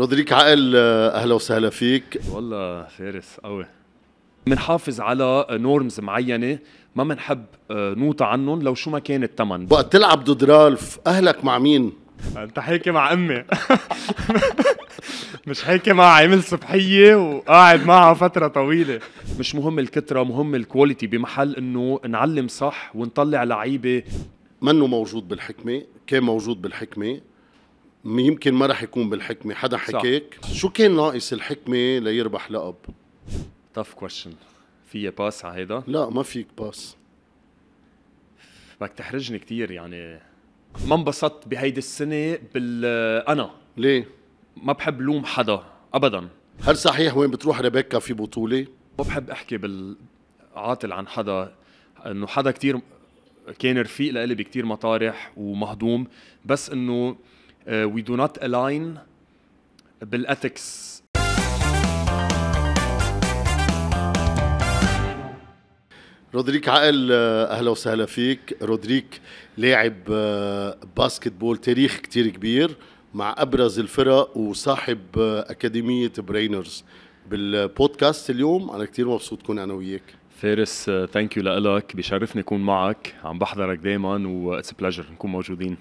رودريك عقل آه، اهلا وسهلا فيك والله فارس قوي بنحافظ على نورمز معينه ما بنحب آه، نوطى عنهم لو شو ما كان الثمن وقت تلعب ضد رالف اهلك مع مين انت حاكي مع امي مش حاكي مع عامل صبحيه وقاعد معها فتره طويله مش مهم الكتره مهم الكواليتي بمحل انه نعلم صح ونطلع لعيبه منه موجود بالحكمه كان موجود بالحكمه يمكن ما راح يكون بالحكمه حدا حكيك صح. شو كان ناقص الحكمه ليربح لقب تف كويشن في باس على هيدا لا ما فيك باس بدك تحرجني كثير يعني ما انبسطت بهيدي السنه بال انا ليه ما بحب لوم حدا ابدا هل صحيح وين بتروح ريبيكا في بطوله ما بحب احكي بال عاطل عن حدا انه حدا كثير كان رفيق لإلي بكثير مطارح ومهضوم بس انه وي دو نوت الاين بالاثكس رودريك عقل آه، اهلا وسهلا فيك رودريك لاعب آه، باسكت بول تاريخ كتير كبير مع ابرز الفرق وصاحب آه، اكاديميه برينرز بالبودكاست اليوم انا كتير مبسوط كون انا وياك فارس ثانك يو لك بيشرفني اكون معك عم بحضرك دائما واتس بليجر نكون موجودين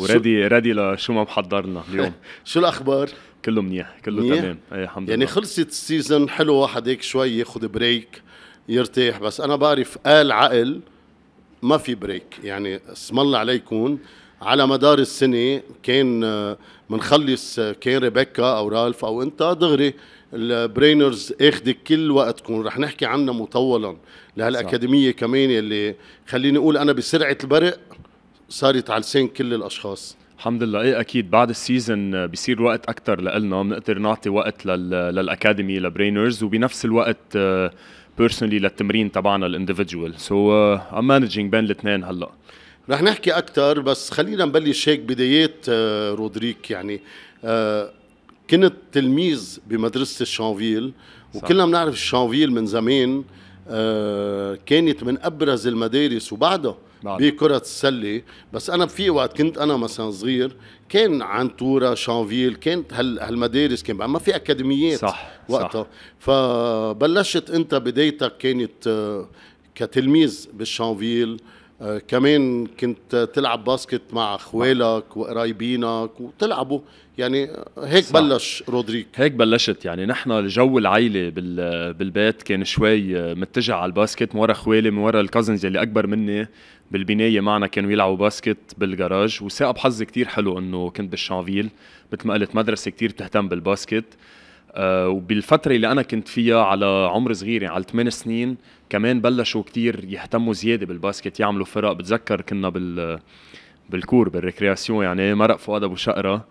وريدي ريدي لشو ما محضرنا اليوم شو الاخبار؟ كله منيح كله منيح؟ تمام اي الحمد يعني لله يعني خلصت السيزون حلو واحد هيك شوي ياخذ بريك يرتاح بس انا بعرف قال عقل ما في بريك يعني اسم الله عليكم على مدار السنة كان منخلص كان ريبيكا أو رالف أو أنت دغري البرينرز اخذ كل وقتكم رح نحكي عنها مطولا لهالأكاديمية كمان اللي خليني أقول أنا بسرعة البرق صارت على لسان كل الاشخاص الحمد لله ايه اكيد بعد السيزون بيصير وقت اكثر لنا بنقدر نعطي وقت للاكاديمي لبرينرز وبنفس الوقت بيرسونلي آه، للتمرين تبعنا الاندفجوال سو ام مانجينج بين الاثنين هلا رح نحكي اكثر بس خلينا نبلش هيك بدايات آه، رودريك يعني آه، كنت تلميذ بمدرسه الشانفيل وكلنا بنعرف الشانفيل من زمان كانت من ابرز المدارس وبعدها بكرة السلة بس أنا في وقت كنت أنا مثلا صغير كان تورا شانفيل كانت هال هالمدارس كان ما في أكاديميات صح وقتها صح. فبلشت أنت بدايتك كانت آه، كتلميذ بالشانفيل آه، كمان كنت تلعب باسكت مع اخوالك وقرايبينك وتلعبوا يعني هيك صح. بلش رودريك هيك بلشت يعني نحن الجو العيلة بالبيت كان شوي آه، متجه على الباسكت من ورا اخوالي من ورا الكازنز اللي اكبر مني بالبناية معنا كانوا يلعبوا باسكت بالجراج وساقب حظي كتير حلو انه كنت بالشانفيل مثل ما قلت مدرسة كتير بتهتم بالباسكت آه، وبالفترة اللي أنا كنت فيها على عمر صغير يعني على 8 سنين كمان بلشوا كتير يهتموا زياده بالباسكت يعملوا فرق بتذكر كنا بال بالكور بالريكرياسيون يعني مرق فؤاد ابو شقره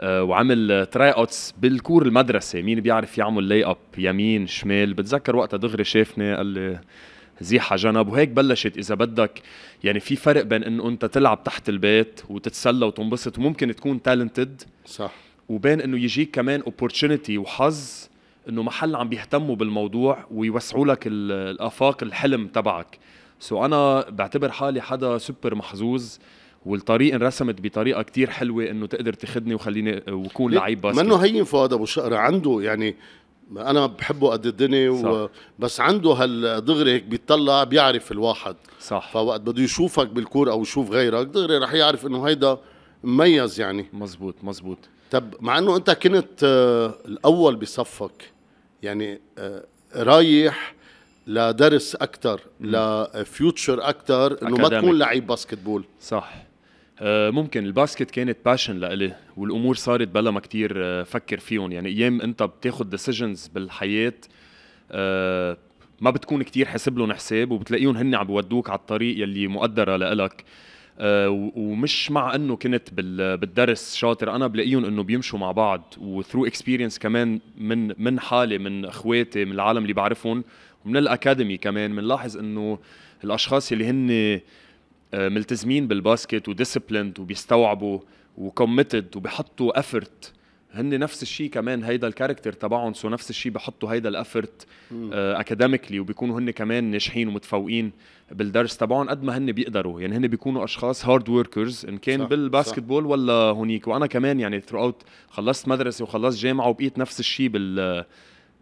آه، وعمل تراي اوتس بالكور المدرسه مين بيعرف يعمل لي اب يمين شمال بتذكر وقتها دغري شافني قال لي زيحة جنب وهيك بلشت اذا بدك يعني في فرق بين انه انت تلعب تحت البيت وتتسلى وتنبسط وممكن تكون تالنتد صح وبين انه يجيك كمان اوبورتونيتي وحظ انه محل عم بيهتموا بالموضوع ويوسعوا لك الافاق الحلم تبعك سو انا بعتبر حالي حدا سوبر محظوظ والطريق انرسمت بطريقه كتير حلوه انه تقدر تاخذني وخليني وكون لعيب بس منه هين فؤاد ابو شقره عنده يعني انا بحبه قد الدنيا و... بس عنده هالدغري هيك بيطلع بيعرف الواحد صح فوقت بده يشوفك بالكور او يشوف غيرك دغري رح يعرف انه هيدا مميز يعني مزبوط مزبوط طب مع انه انت كنت آه، الاول بصفك يعني آه، رايح لدرس اكثر لفيوتشر اكثر انه ما تكون لعيب باسكت بول صح آه، ممكن الباسكت كانت باشن لإلي والامور صارت بلا ما كثير آه، فكر فيهم يعني ايام انت بتاخد ديسيجنز بالحياه ما بتكون كتير حاسب لهم حساب وبتلاقيهم هن عم بودوك على الطريق يلي مقدره لإلك آه، ومش مع انه كنت بالدرس شاطر انا بلاقيهم انه بيمشوا مع بعض وثرو اكسبيرينس كمان من من حالي من اخواتي من العالم اللي بعرفهم ومن الاكاديمي كمان بنلاحظ انه الاشخاص اللي هن آه، ملتزمين بالباسكت وديسبليند وبيستوعبوا وكوميتد وبيحطوا افورت هن نفس الشيء كمان هيدا الكاركتر تبعهم سو نفس الشيء بحطوا هيدا الافورت اكاديميكلي uh, وبيكونوا هن كمان ناجحين ومتفوقين بالدرس تبعهم قد ما هن بيقدروا يعني هن بيكونوا اشخاص هارد وركرز ان كان بالباسكتبول ولا هونيك وانا كمان يعني ثرو اوت خلصت مدرسه وخلصت جامعه وبقيت نفس الشيء بال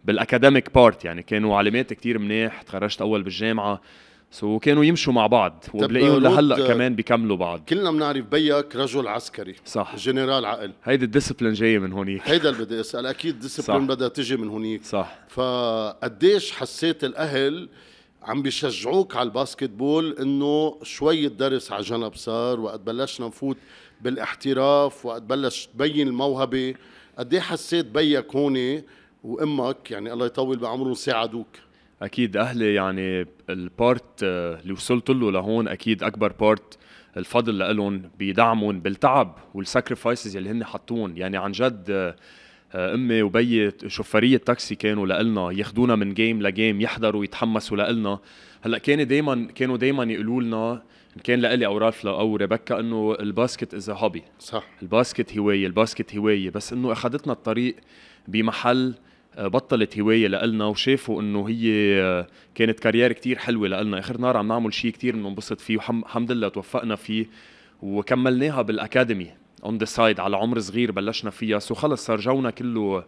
بالاكاديميك بارت يعني كانوا علامات كتير منيح تخرجت اول بالجامعه سو so, كانوا يمشوا مع بعض وبلاقيهم آه، لهلا آه، كمان بيكملوا بعض كلنا بنعرف بيك رجل عسكري صح جنرال عقل هيدي الديسبلين جايه من هونيك هيدا اللي بدي اسال اكيد الديسبلين بدها تجي من هونيك صح فقديش حسيت الاهل عم بيشجعوك على الباسكتبول انه شوي درس على جنب صار وقت بلشنا نفوت بالاحتراف وقت بلش تبين الموهبه قد حسيت بيك هون وامك يعني الله يطول بعمرهم ساعدوك اكيد اهلي يعني البارت آه، اللي وصلت له لهون اكيد اكبر بارت الفضل لهم بدعمهم بالتعب والساكرفايسز اللي هن حطوهم يعني عن جد آه، آه، امي وبيي شوفرية تاكسي كانوا لنا ياخذونا من جيم لجيم يحضروا يتحمسوا لنا هلا كان دائما كانوا دائما يقولوا لنا ان كان لالي او رالف او ريبكا انه الباسكت از هوبي صح الباسكت هوايه الباسكت هوايه بس انه اخذتنا الطريق بمحل بطلت هوايه لالنا وشافوا انه هي آه، كانت كارير كتير حلوه لالنا اخر نهار عم نعمل شيء كتير بننبسط فيه والحمد لله توفقنا فيه وكملناها بالاكاديمي اون ذا سايد على عمر صغير بلشنا فيها سو خلص صار جونا كله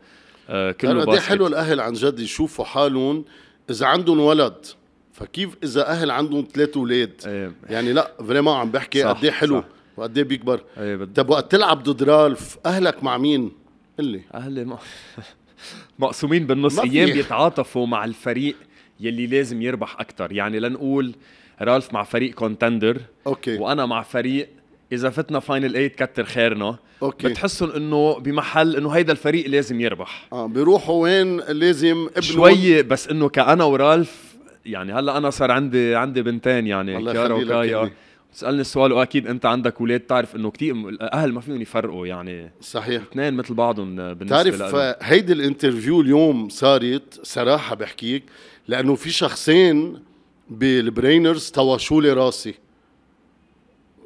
آه، كله باسكت حلو الاهل عن جد يشوفوا حالهم اذا عندهم ولد فكيف اذا اهل عندهم ثلاث اولاد ايه. يعني لا فريمون عم بحكي قد ايه حلو وقد ايه بيكبر ايه طب وقت تلعب ضد رالف اهلك مع مين؟ قلي اهلي ما مقسومين بالنص ايام بيتعاطفوا مع الفريق يلي لازم يربح اكثر يعني لنقول رالف مع فريق كونتندر اوكي وانا مع فريق اذا فتنا فاينل 8 كتر خيرنا اوكي بتحسهم انه بمحل انه هيدا الفريق لازم يربح اه بيروحوا وين لازم ابنوا شوي بس انه كانا ورالف يعني هلا انا صار عندي عندي بنتين يعني كيارا وكايا تسالني السؤال واكيد انت عندك اولاد تعرف انه كثير الاهل ما فيهم يفرقوا يعني صحيح اثنين مثل بعضهم بالنسبه تعرف آه، هيدي الانترفيو اليوم صارت صراحه بحكيك لانه في شخصين بالبرينرز طوشوا لي راسي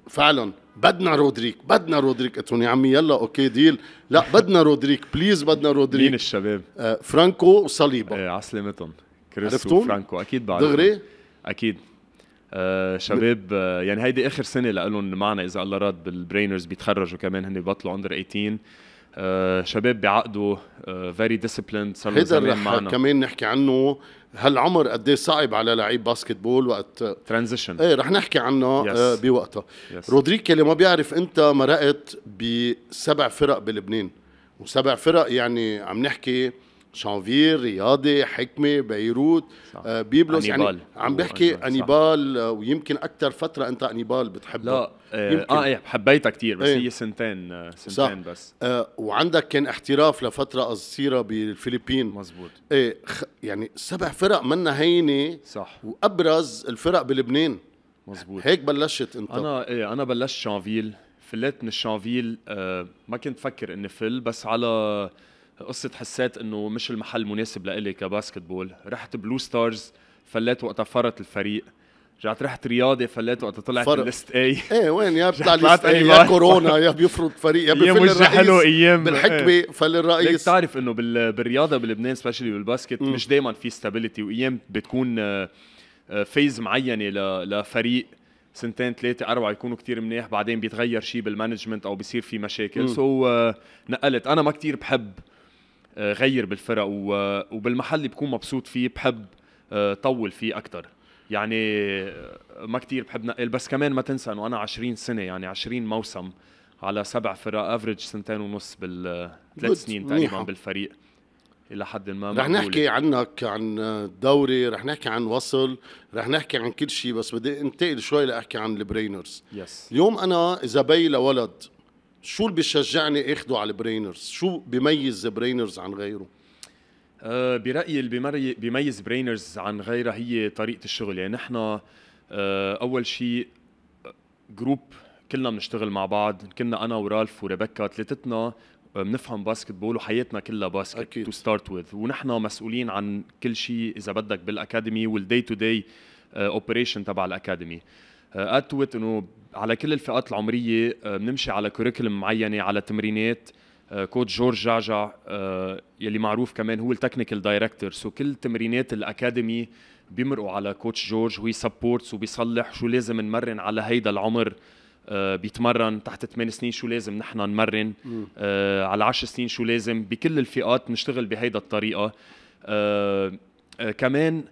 فعلا بدنا رودريك بدنا رودريك قلت يا عمي يلا اوكي ديل لا بدنا رودريك بليز بدنا رودريك مين الشباب آه فرانكو وصليبا ايه على سلامتهم كريستو فرانكو اكيد بعد دغري اكيد آه شباب آه يعني هيدي اخر سنه لهم معنا اذا الله راد بالبرينرز بيتخرجوا كمان هن ببطلوا اندر 18 آه شباب بعقده فيري ديسيبليند صار هيدا معنا كمان نحكي عنه هالعمر قد ايه صعب على لعيب باسكت بول وقت ترانزيشن ايه رح نحكي عنه آه، yes. آه بوقتها yes. رودريك اللي ما بيعرف انت مرقت بسبع فرق بلبنان وسبع فرق يعني عم نحكي شانفير رياضي حكمه بيروت آه بيبلوس يعني عم بحكي انيبال ويمكن اكثر فتره انت انيبال بتحبها لا آه, اه ايه حبيتها كثير بس ايه. هي سنتين آه، سنتين صح. بس آه وعندك كان احتراف لفتره قصيره بالفلبين مزبوط ايه يعني سبع فرق منا هينه صح وابرز الفرق بلبنان مزبوط هيك بلشت انت انا ايه انا بلشت شانفيل فلت من الشانفيل آه ما كنت فكر اني فل بس على قصه حسيت انه مش المحل المناسب لإلي كباسكتبول، رحت بلو ستارز فليت وقتها فرط الفريق رجعت رحت رياضي فليت وقتها طلعت فرق. الليست اي ايه وين يا بتطلع ليست اي يا كورونا يا بيفرض فريق يا بيفل الرئيس حلو ايام بالحكمه ايه. فل الرئيس ليك بتعرف انه بالرياضه بلبنان سبيشلي بالباسكت م. مش دائما في ستابيليتي وايام بتكون فيز آه، آه، معينه لفريق سنتين ثلاثة أربعة يكونوا كتير منيح بعدين بيتغير شيء بالمانجمنت أو بيصير في مشاكل سو so, uh, نقلت أنا ما كتير بحب غير بالفرق وبالمحل اللي بكون مبسوط فيه بحب آه، طول فيه اكثر يعني آه، ما كتير بحب نقل بس كمان ما تنسى انه انا 20 سنه يعني 20 موسم على سبع فرق افريج سنتين ونص آه، ثلاث سنين تقريبا بالفريق الى حد ما رح نحكي عنك عن الدوري رح نحكي عن وصل رح نحكي عن كل شيء بس بدي انتقل شوي لاحكي عن البرينرز يس yes. اليوم انا اذا بي لولد شو اللي بيشجعني اخده على البرينرز شو بيميز برينرز عن غيره أه برايي اللي بيميز برينرز عن غيرها هي طريقه الشغل يعني نحن آه، اول شيء جروب آه، كلنا بنشتغل مع بعض كنا انا ورالف وريبيكا ثلاثتنا آه، بنفهم باسكتبول وحياتنا كلها باسكت تو ستارت وذ ونحن مسؤولين عن كل شيء اذا بدك بالاكاديمي والدي تو داي اوبريشن تبع الاكاديمي آه، اتوت انه على كل الفئات العمريه آه، بنمشي على كوريكولم معينه على تمرينات آه، كوت جورج جعجع يلي معروف كمان هو التكنيكال دايركتور سو كل تمرينات الاكاديمي بيمرقوا على كوتش جورج وي سبورتس وبيصلح شو لازم نمرن على هيدا العمر بيتمرن تحت 8 سنين شو لازم نحن نمرن على 10 سنين شو لازم بكل الفئات نشتغل بهيدا الطريقه كمان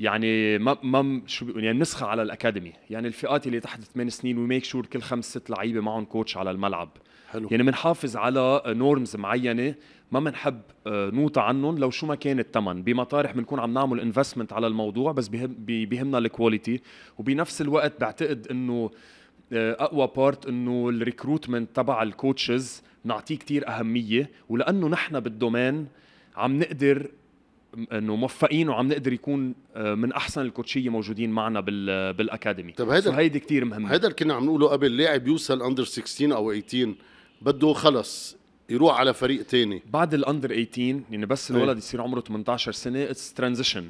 يعني ما ما شو بيقول يعني نسخه على الاكاديمي يعني الفئات اللي تحت ثمان سنين وميك شور كل خمس ست لعيبه معهم كوتش على الملعب حلو يعني بنحافظ على نورمز معينه ما بنحب آه، نوطى عنهم لو شو ما كان الثمن بمطارح بنكون عم نعمل انفستمنت على الموضوع بس بيهمنا الكواليتي وبنفس الوقت بعتقد انه آه، اقوى بارت انه الريكروتمنت تبع الكوتشز نعطيه كتير اهميه ولانه نحن بالدومين عم نقدر انه موفقين وعم نقدر يكون آه، من احسن الكوتشيه موجودين معنا آه، بالاكاديمي طيب هيدا هيدي كثير مهمه هيدا اللي كنا عم نقوله قبل لاعب يوصل اندر 16 او 18 بده خلص يروح على فريق تاني بعد الاندر 18 يعني بس إيه. الولد يصير عمره 18 سنه اتس آه، ترانزيشن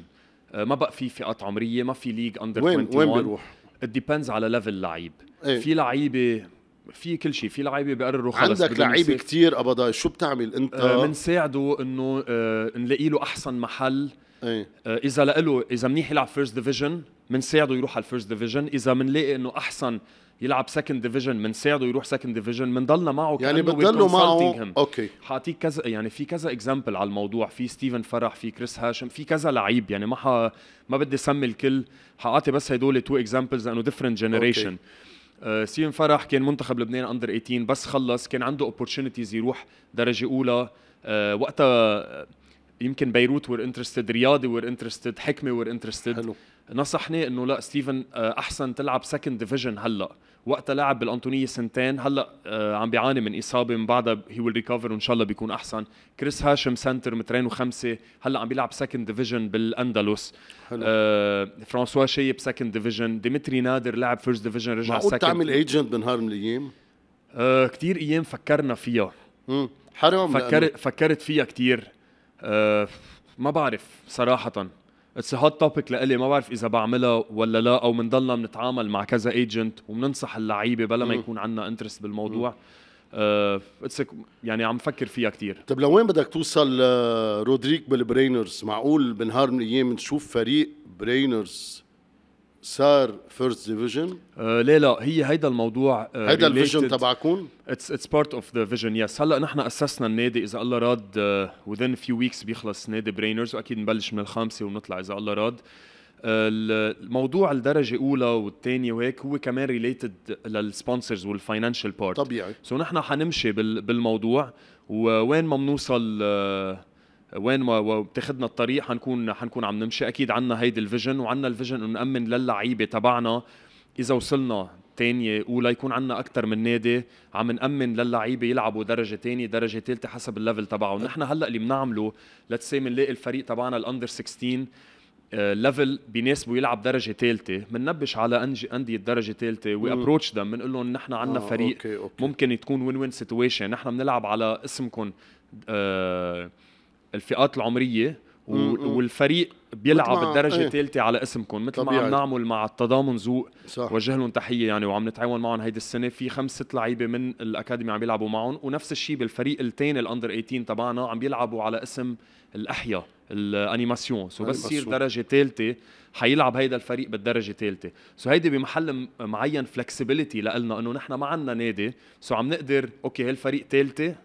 ما بقى في فئات عمريه ما في ليج اندر وين 21 وين بيروح؟ ديبيندز على ليفل لعيب أيه؟ في لعيبه في كل شيء في لعيبه بقرروا خلص عندك لعيبه كثير ابدا شو بتعمل انت بنساعده آه انه آه نلاقي له احسن محل ايه آه اذا له اذا منيح يلعب فيرست ديفيجن بنساعده يروح على الفيرست ديفيجن اذا بنلاقي انه احسن يلعب سكند ديفيجن بنساعده يروح سكند ديفيجن بنضلنا معه يعني بتضلوا معه اوكي حاعطيك كذا يعني في كذا اكزامبل على الموضوع في ستيفن فرح في كريس هاشم في كذا لعيب يعني ما ما بدي اسمي الكل حاعطي بس هدول تو اكزامبلز لانه ديفرنت جنريشن اوكي آه، سيم فرح كان منتخب لبنان اندر 18 بس خلص كان عنده اوبورتونيتيز يروح درجه اولى آه، وقتها آه، يمكن بيروت وير انترستد رياضي وير انترستد حكمه وير انترستد نصحني انه لا ستيفن آه، احسن تلعب سكند ديفيجن هلا وقتها لعب بالانطونيه سنتين هلا آه، عم بيعاني من اصابه من بعدها هي ويل ريكفر وان شاء الله بيكون احسن كريس هاشم سنتر مترين وخمسه هلا عم بيلعب سكند ديفيجن بالاندلس حلو. آه فرانسوا شيب سكند ديفيجن ديمتري نادر لعب فيرست ديفيجن رجع سكند معقول تعمل ايجنت بنهار من الايام آه كثير ايام فكرنا فيها امم حرام فكرت فكرت فيها كثير آه ما بعرف صراحه اتس هوت توبيك لإلي ما بعرف اذا بعملها ولا لا او بنضلنا بنتعامل مع كذا ايجنت وبننصح اللعيبه بلا ما يكون عندنا انترست بالموضوع اتس uh, يعني عم فكر فيها كثير طيب لوين بدك توصل uh, رودريك بالبرينرز معقول بنهار من الايام نشوف فريق برينرز صار فيرست ديفيجن آه، لا لا هي هيدا الموضوع آه، هيدا الفيجن تبعكم اتس اتس بارت اوف ذا فيجن يس هلا نحن اسسنا النادي اذا الله راد وذين فيو ويكس بيخلص نادي برينرز واكيد نبلش من الخامسه ونطلع اذا الله راد آه، الموضوع الدرجه الاولى والثانيه وهيك هو كمان ريليتد للسبونسرز والفاينانشال بارت طبيعي سو so نحن حنمشي بالموضوع ووين ما بنوصل وين ما بتاخذنا الطريق حنكون حنكون عم نمشي اكيد عنا هيدي الفيجن وعنا الفيجن انه نامن للعيبه تبعنا اذا وصلنا تانية أولى يكون عندنا أكثر من نادي عم نأمن للعيبة يلعبوا درجة تانية درجة تالتة حسب الليفل تبعه نحن هلا اللي بنعمله لتسي بنلاقي الفريق تبعنا الأندر 16 ليفل بيناسبه يلعب درجه ثالثه بننبش على أنجي انديه درجه ثالثه وي ابروتش ذم بنقول لهم نحن عندنا آه فريق أوكي أوكي. ممكن تكون وين وين سيتويشن نحن بنلعب على اسمكم آه الفئات العمريه والفريق بيلعب الدرجه إيه. الثالثه ايه. على اسمكم مثل ما عم نعمل مع التضامن زوق وجه لهم تحيه يعني وعم نتعاون معهم هيدي السنه في خمس ست لعيبه من الاكاديمي عم بيلعبوا معهم ونفس الشيء بالفريق الثاني الاندر 18 تبعنا عم بيلعبوا على اسم الاحياء الانيماسيون سو بس يصير درجه ثالثه حيلعب هيدا الفريق بالدرجه الثالثه سو هيدي بمحل معين فلكسبيليتي لنا انه نحن ما عندنا نادي سو عم نقدر اوكي هالفريق ثالثه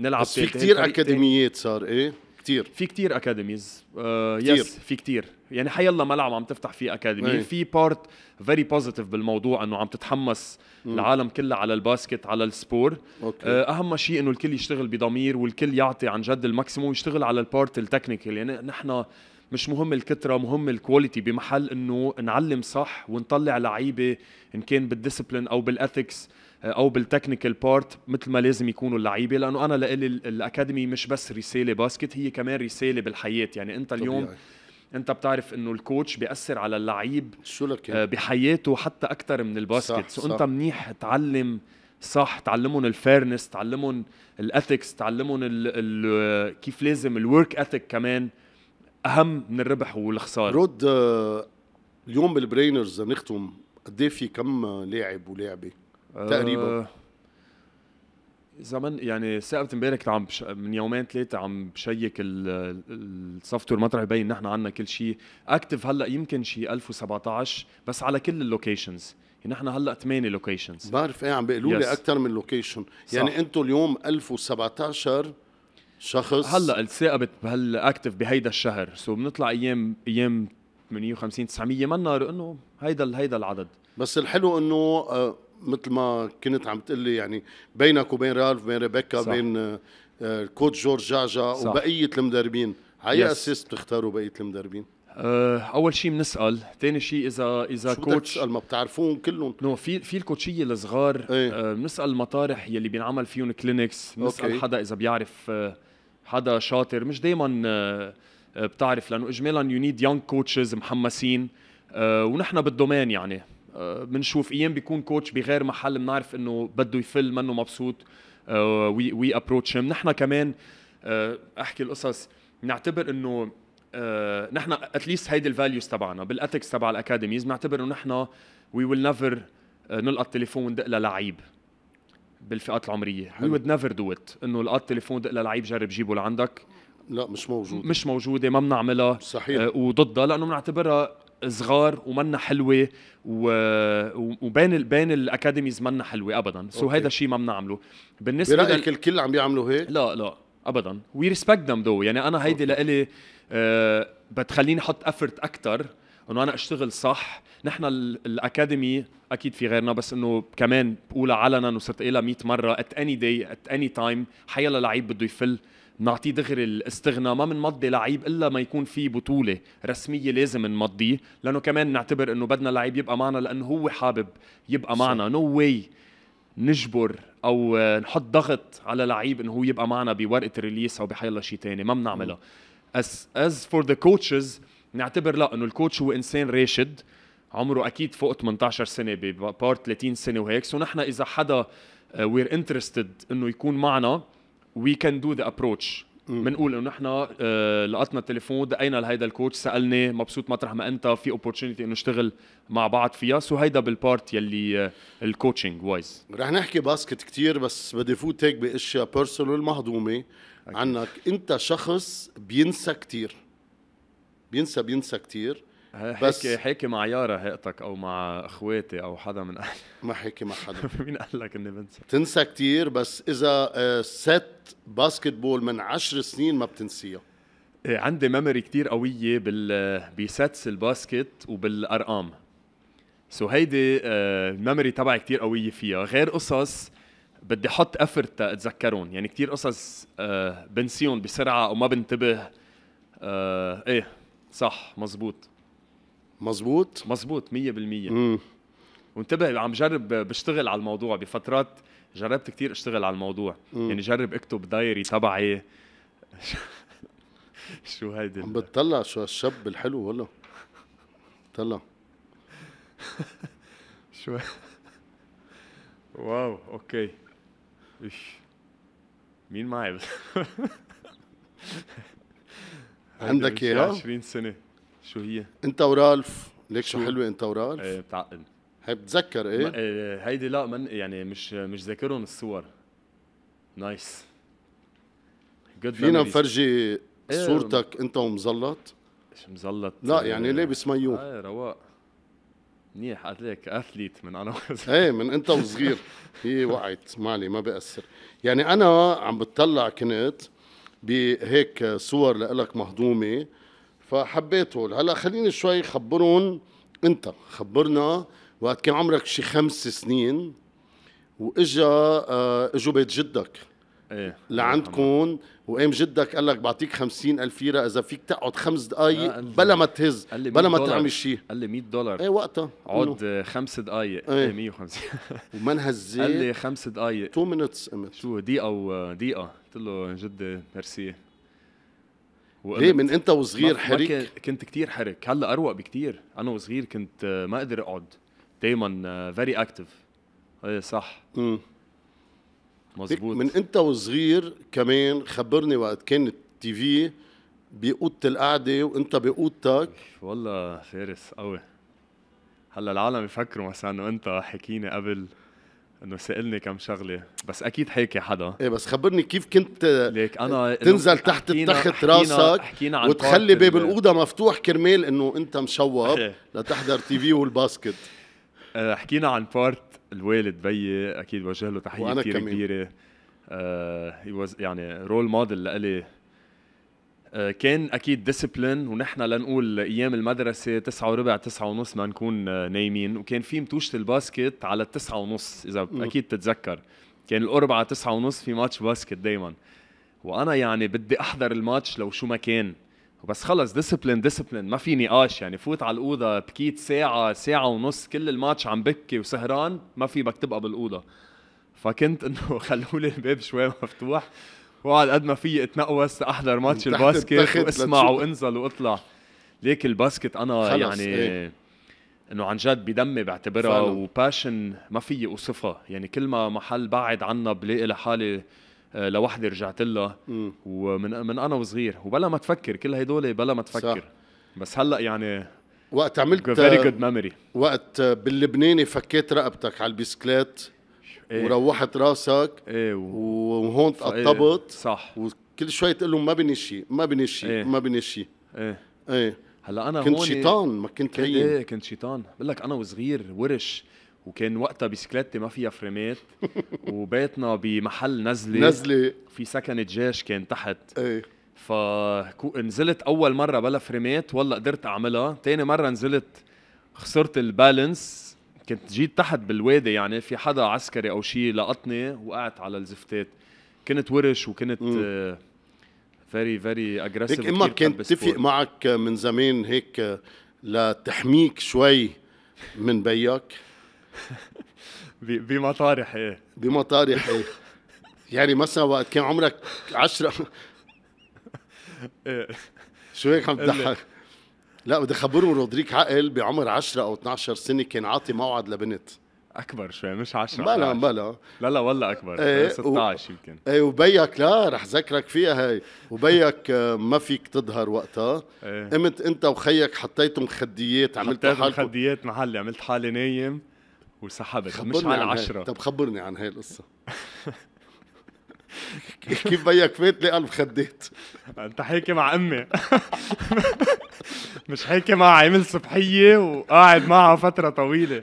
نلعب بس في كثير اكاديميات صار ايه كثير في كثير اكاديميز آه يس في كثير يعني حيالله ملعب عم تفتح فيه اكاديمي في بارت فيري بوزيتيف بالموضوع انه عم تتحمس مم. العالم كلها على الباسكت على السبور أوكي. آه اهم شيء انه الكل يشتغل بضمير والكل يعطي عن جد الماكسيموم ويشتغل على البارت التكنيكال يعني نحن مش مهم الكتره مهم الكواليتي بمحل انه نعلم صح ونطلع لعيبه ان كان بالديسبلين او بالاثكس او بالتكنيكال بارت مثل ما لازم يكونوا اللعيبه لانه انا لإلي الاكاديمي مش بس رساله باسكت هي كمان رساله بالحياه يعني انت اليوم طبيعي. انت بتعرف انه الكوتش بياثر على اللعيب شو لك يعني. آه، بحياته حتى اكثر من الباسكت صح سو صح. انت منيح تعلم صح تعلمهم الفيرنس تعلمهم الاثكس تعلمهم الـ الـ كيف لازم الورك اثك كمان اهم من الربح والخساره رود آه، اليوم بالبرينرز نختم قد إيه في كم لاعب ولاعبه تقريبا آه، زمان يعني استيقظت امبارح كنت عم بش... من يومين ثلاثه عم بشيك السوفت وير مطرح يبين نحن عندنا كل شيء اكتف هلا يمكن شيء 1017 بس على كل اللوكيشنز يعني نحن هلا ثمانية لوكيشنز بعرف ايه عم بيقولوا لي اكثر من لوكيشن يعني انتم اليوم 1017 شخص هلا بهال بهالاكتف بهيدا الشهر سو بنطلع ايام ايام 850 900 منا انه هيدا هيدا العدد بس الحلو انه آه، مثل ما كنت عم تقول لي يعني بينك وبين رالف بين ريبيكا صح. بين الكوتش آه، جورج جعجع وبقيه المدربين على اي اساس بتختاروا بقيه المدربين؟ آه، اول شيء بنسال ثاني شيء اذا اذا شو كوتش ما بتعرفون كلهم نو في في الكوتشيه الصغار إيه. آه، بنسال ايه؟ المطارح يلي بينعمل فيهم كلينكس بنسال حدا اذا بيعرف حدا شاطر مش دائما بتعرف لانه اجمالا يو نيد يونغ كوتشز محمسين ونحن بالدومين يعني بنشوف آه، ايام بيكون كوتش بغير محل بنعرف انه بده يفل منه مبسوط وي وي ابروتش نحن كمان آه، احكي القصص بنعتبر آه، انه نحن اتليست هيدي الفاليوز تبعنا بالاتكس تبع الاكاديميز بنعتبر انه نحن وي ويل نيفر نلقى التليفون وندق للعيب بالفئات العمريه وي وود نيفر دو ات انه لقى التليفون دق للعيب جرب جيبه لعندك لا مش موجوده مش موجوده ما بنعملها صحيح وضدها لانه بنعتبرها صغار ومنا حلوه و... وبين ال... بين الاكاديميز منا حلوه ابدا سو هذا الشيء ما بنعمله بالنسبه برايك لل... الكل عم بيعملوا هيك لا لا ابدا وي ريسبكت ذم دو يعني انا هيدي لإلي أه بتخليني احط افورت اكثر انه انا اشتغل صح نحن الاكاديمي اكيد في غيرنا بس انه كمان بقولها علنا وصرت قايلها 100 مره ات اني داي ات اني تايم حيلا لعيب بده يفل نعطيه دغري الاستغناء ما بنمضي لعيب الا ما يكون في بطوله رسميه لازم نمضيه لانه كمان نعتبر انه بدنا لعيب يبقى معنا لانه هو حابب يبقى معنا نو no واي نجبر او نحط ضغط على لعيب انه هو يبقى معنا بورقه الريليس او بحيلا شيء ثاني ما بنعملها از از فور ذا كوتشز نعتبر لا انه الكوتش هو انسان راشد عمره اكيد فوق 18 سنه ببار 30 سنه وهيك سو نحن اذا حدا وير آه، انترستد انه يكون معنا وي كان دو ذا ابروتش بنقول انه نحن آه، لقطنا التليفون دقينا لهيدا الكوتش سالني مبسوط مطرح ما انت في اوبورتونيتي انه نشتغل مع بعض فيها سو هيدا بالبارت يلي آه، الكوتشنج وايز رح نحكي باسكت كتير بس بدي فوت هيك باشياء بيرسونال مهضومه عنك انت شخص بينسى كتير بينسى بينسى كتير بس حكي حكي مع يارا هيئتك او مع اخواتي او حدا من اهلي ما حكي مع حدا مين قال لك اني بنسى تنسى كثير بس اذا آه، ست باسكت بول من عشر سنين ما بتنسيها آه، عندي ميموري كتير قوية بال آه، بسيتس الباسكت وبالأرقام سو so هيدي الميموري تبعي كتير قوية فيها غير قصص بدي احط افرت اتذكرهم يعني كتير قصص بنسيهم بسرعة او ما بنتبه ايه صح مزبوط مزبوط مزبوط 100% وانتبه عم جرب بشتغل على الموضوع بفترات جربت كثير اشتغل على الموضوع مم. يعني جرب اكتب دايري تبعي شو هيدي عم بتطلع شو هالشاب الحلو والله طلع شو واو اوكي ايش مين معي عندك اياه 20 سنه شو هي؟ انت ورالف ليك شو حلوه انت ورالف؟ ايه بتعقل هي بتذكر ايه؟ ايه هيدي لا من يعني مش مش ذاكرهم الصور نايس جود فينا نفرجي إيه، صورتك ايه انت ومزلط؟ مش مزلط لا يعني لابس مايو ايه رواق منيح قلت لك اثليت من انا وصغير ايه من انت وصغير هي وقعت مالي ما بأثر يعني انا عم بتطلع كنت بهيك صور لإلك مهضومه فحبيته هلا خليني شوي خبرون انت خبرنا وقت كان عمرك شي خمس سنين واجا آه، اجوا بيت جدك ايه لعندكم وقام جدك قال لك بعطيك خمسين ألف ليرة إذا فيك تقعد خمس دقايق بلا ما تهز بلا ما تعمل شيء قال لي 100 دولار ايه وقتها قعد خمس دقايق ايه 150 وما نهزيت قال لي خمس دقايق 2 مينتس قمت شو دقيقة ودقيقة قلت له جدي ميرسي ليه من انت وصغير حرك كنت كتير حرك هلا اروق بكتير انا وصغير كنت آه، ما اقدر اقعد دايما فيري آه، اكتف ايه صح امم مزبوط من انت وصغير كمان خبرني وقت كان التي في بأوضة القعدة وانت بأوضتك والله فارس قوي هلا العالم يفكروا مثلا انه انت حكيني قبل انه سالني كم شغله بس اكيد حكي حدا ايه بس خبرني كيف كنت آه، ليك انا آه، تنزل تحت التخت راسك حكينا عن وتخلي باب الاوضه مفتوح كرمال انه انت مشوب لتحضر تي في والباسكت آه، حكينا عن بارت الوالد بيي اكيد بوجه له تحيه كثير كبيره آه يعني رول موديل لإلي آه، كان اكيد ديسبلين ونحن لنقول ايام المدرسه 9 وربع 9 ونص ما نكون آه، نايمين وكان في متوشه الباسكت على 9 ونص اذا اكيد تتذكر كان الاربعة 9 ونص في ماتش باسكت دايما وانا يعني بدي احضر الماتش لو شو ما كان بس خلص ديسبلين ديسبلين ما في نقاش يعني فوت على الاوضه بكيت ساعه ساعه ونص كل الماتش عم بكي وسهران ما في بدك تبقى بالاوضه فكنت انه خلوا لي الباب شوي مفتوح واقعد قد ما في اتنقوس احضر ماتش الباسكت واسمع وانزل واطلع ليك الباسكت انا يعني ايه. انه عن جد بدمي بعتبرها وباشن ما فيي اوصفها يعني كل ما محل بعد عنا بلاقي لحالي آه، لوحدي رجعت لها ومن من انا وصغير وبلا ما تفكر كل هدول بلا ما تفكر صح. بس هلا يعني وقت عملت فيري جود ميموري وقت باللبناني فكيت رقبتك على البيسكليت ايه وروحت راسك ايه و... وهون تقطبت ايه صح وكل شوي تقول لهم ما بني شيء ما بني شيء ايه ما بني شيء ايه ايه هلا انا كنت شيطان ما كنت هين ايه كنت شيطان بقول لك انا وصغير ورش وكان وقتها بسكلتي ما فيها فريمات وبيتنا بمحل نزله نزله في سكنة جيش كان تحت ايه فنزلت اول مره بلا فريمات والله قدرت اعملها تاني مره نزلت خسرت البالانس كنت جيت تحت بالوادي يعني في حدا عسكري او شيء لقطني وقعت على الزفتات كنت ورش وكنت فيري فيري اجريسيف هيك امك كانت تتفق معك من زمان هيك لتحميك شوي من بيك بمطارح ايه بمطارح ايه يعني مثلا وقت كان عمرك عشرة ايه شو هيك عم تضحك لا بدي خبرهم رودريك عقل بعمر 10 او 12 سنه كان عاطي موعد لبنت اكبر شوي مش 10 بلا بلا لا لا والله اكبر ايه 16 يمكن ايه وبيك لا رح ذكرك فيها هي وبيك آه، ما فيك تظهر وقتها ايه قمت انت وخيك حطيتم خديات عملت حالك خديات محلي عملت حالي نايم وسحبت مش على 10 طب خبرني عن هاي القصه كيف بيك فات لي قلب خديت انت حكي مع امي مش حكي مع عامل صبحيه وقاعد معها فتره طويله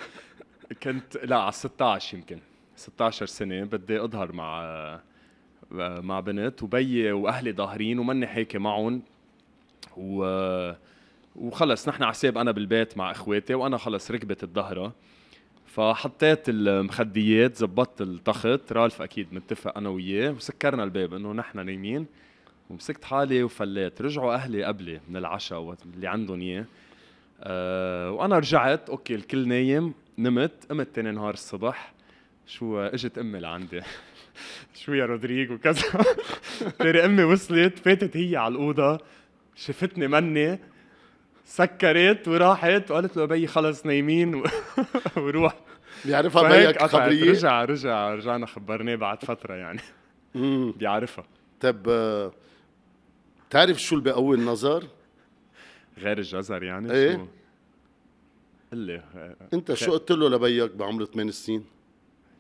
كنت لا على 16 يمكن 16 سنه بدي اظهر مع مع بنت وبي واهلي ضاهرين وماني حاكي معهم و وخلص نحن على حساب انا بالبيت مع اخواتي وانا خلص ركبت الظهره فحطيت المخديات زبطت التخت رالف اكيد متفق انا وياه وسكرنا الباب انه نحن نايمين ومسكت حالي وفليت رجعوا اهلي قبلي من العشاء اللي عندهم اياه آه، وانا رجعت اوكي الكل نايم نمت قمت تاني نهار الصبح شو اجت امي لعندي شو يا رودريغ وكذا تاني امي وصلت فاتت هي على الاوضه شفتني مني سكرت وراحت وقالت له بي خلص نايمين وروح بيعرفها بيك طيب، خبريه رجع رجع رجعنا خبرناه بعد فتره يعني بيعرفها طيب بتعرف آه، شو اللي بقوي النظر؟ غير الجزر يعني ايه شو؟ اللي آه، انت شو قلت له لبيك بعمر 8 سنين؟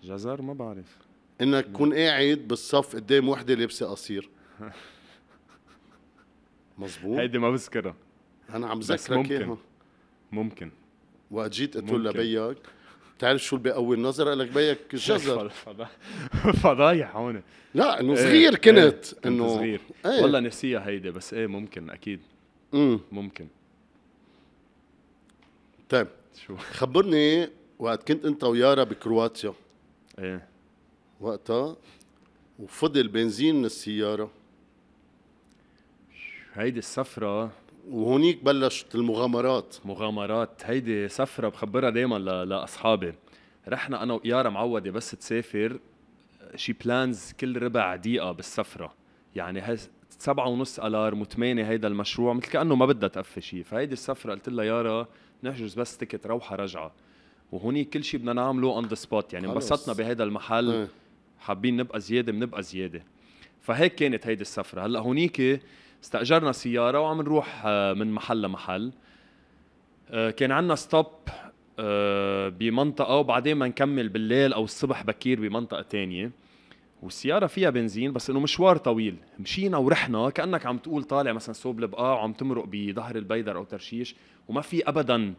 جزر ما بعرف انك تكون قاعد بالصف قدام وحده لابسه قصير مزبوط هيدي ما بذكرها انا عم بذكرك ممكن. ممكن ممكن وقت جيت قلت له لبيك بتعرف شو اللي بقوي النظر؟ قال لك بيك شجر فضايح هون لا انه إيه، صغير ايه كنت ايه انه صغير ايه والله نسيها هيدي بس ايه ممكن اكيد مم. ممكن طيب شو خبرني وقت كنت انت ويارا بكرواتيا ايه وقتها وفضل بنزين من السياره هيدي السفره وهونيك بلشت المغامرات مغامرات هيدي سفرة بخبرها دايما لأصحابي رحنا أنا وإيارة معودة بس تسافر شي بلانز كل ربع دقيقة بالسفرة يعني هز سبعة ونص ألارم وثمانية هيدا المشروع مثل كأنه ما بدها تقفي شي فهيدي السفرة قلت لها يارا نحجز بس تكت روحة رجعة وهوني كل شيء بدنا نعمله اون ذا سبوت يعني انبسطنا بهيدا المحل إيه. حابين نبقى زيادة بنبقى زيادة فهيك كانت هيدي السفرة هلا هونيك استاجرنا سياره وعم نروح آه، من محل لمحل آه، كان عندنا ستوب آه، بمنطقه وبعدين ما نكمل بالليل او الصبح بكير بمنطقه تانية والسيارة فيها بنزين بس انه مشوار طويل، مشينا ورحنا كانك عم تقول طالع مثلا صوب البقاع وعم تمرق بظهر البيدر او ترشيش وما في ابدا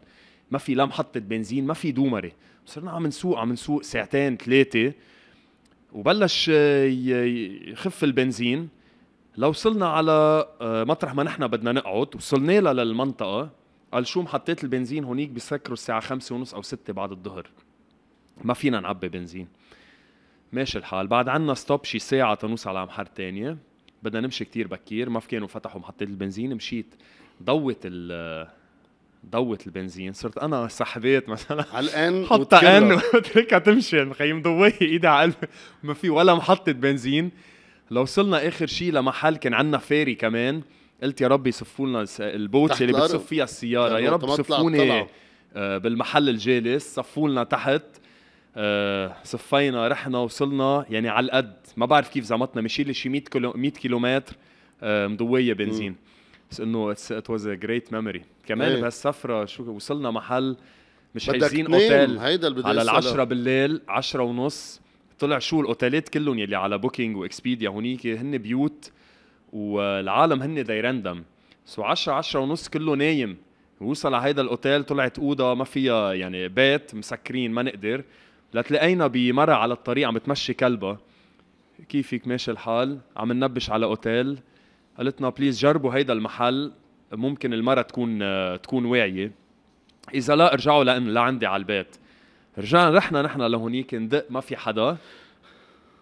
ما في لا محطة بنزين ما في دومرة، صرنا عم نسوق عم نسوق ساعتين ثلاثة وبلش يخف البنزين لو وصلنا على آه، مطرح ما نحن بدنا نقعد وصلنا لها للمنطقه قال شو محطات البنزين هونيك بسكروا الساعه خمسة ونص او ستة بعد الظهر ما فينا نعبي بنزين ماشي الحال بعد عنا ستوب شي ساعة تنوصل على محطه تانية بدنا نمشي كتير بكير ما كانوا فتحوا محطات البنزين مشيت ضوت ال ضوت البنزين صرت انا سحبات مثلا على الان حطها ان وتركها تمشي مخيم يعني ضوي ايدي على ما في ولا محطة بنزين لو وصلنا اخر شيء لمحل كان عندنا فيري كمان قلت يا رب يصفوا لنا البوت اللي بتصف فيها السياره يعني يا رب صفوني آه، بالمحل الجالس صفوا لنا تحت آه، صفينا رحنا وصلنا يعني على القد ما بعرف كيف زمطنا مشي لي شي 100 كيلو 100 كيلومتر آه، مضويه بنزين بس انه ات واز ا جريت ميموري كمان إيه. بهالسفره شو وصلنا محل مش حاجزين اوتيل هيدا على العشرة بالليل عشرة ونص طلع شو الاوتيلات كلهم يلي على بوكينج واكسبيديا هونيك هن بيوت والعالم هن ذي راندم سو 10 10 ونص كله نايم وصل على هيدا الاوتيل طلعت اوضه ما فيها يعني بيت مسكرين ما نقدر لتلاقينا بمره على الطريق عم تمشي كلبه كيفك ماشي الحال عم ننبش على اوتيل قالتنا بليز جربوا هيدا المحل ممكن المره تكون تكون واعيه اذا لا ارجعوا لان لعندي على البيت رجعنا رحنا نحن لهونيك ندق ما في حدا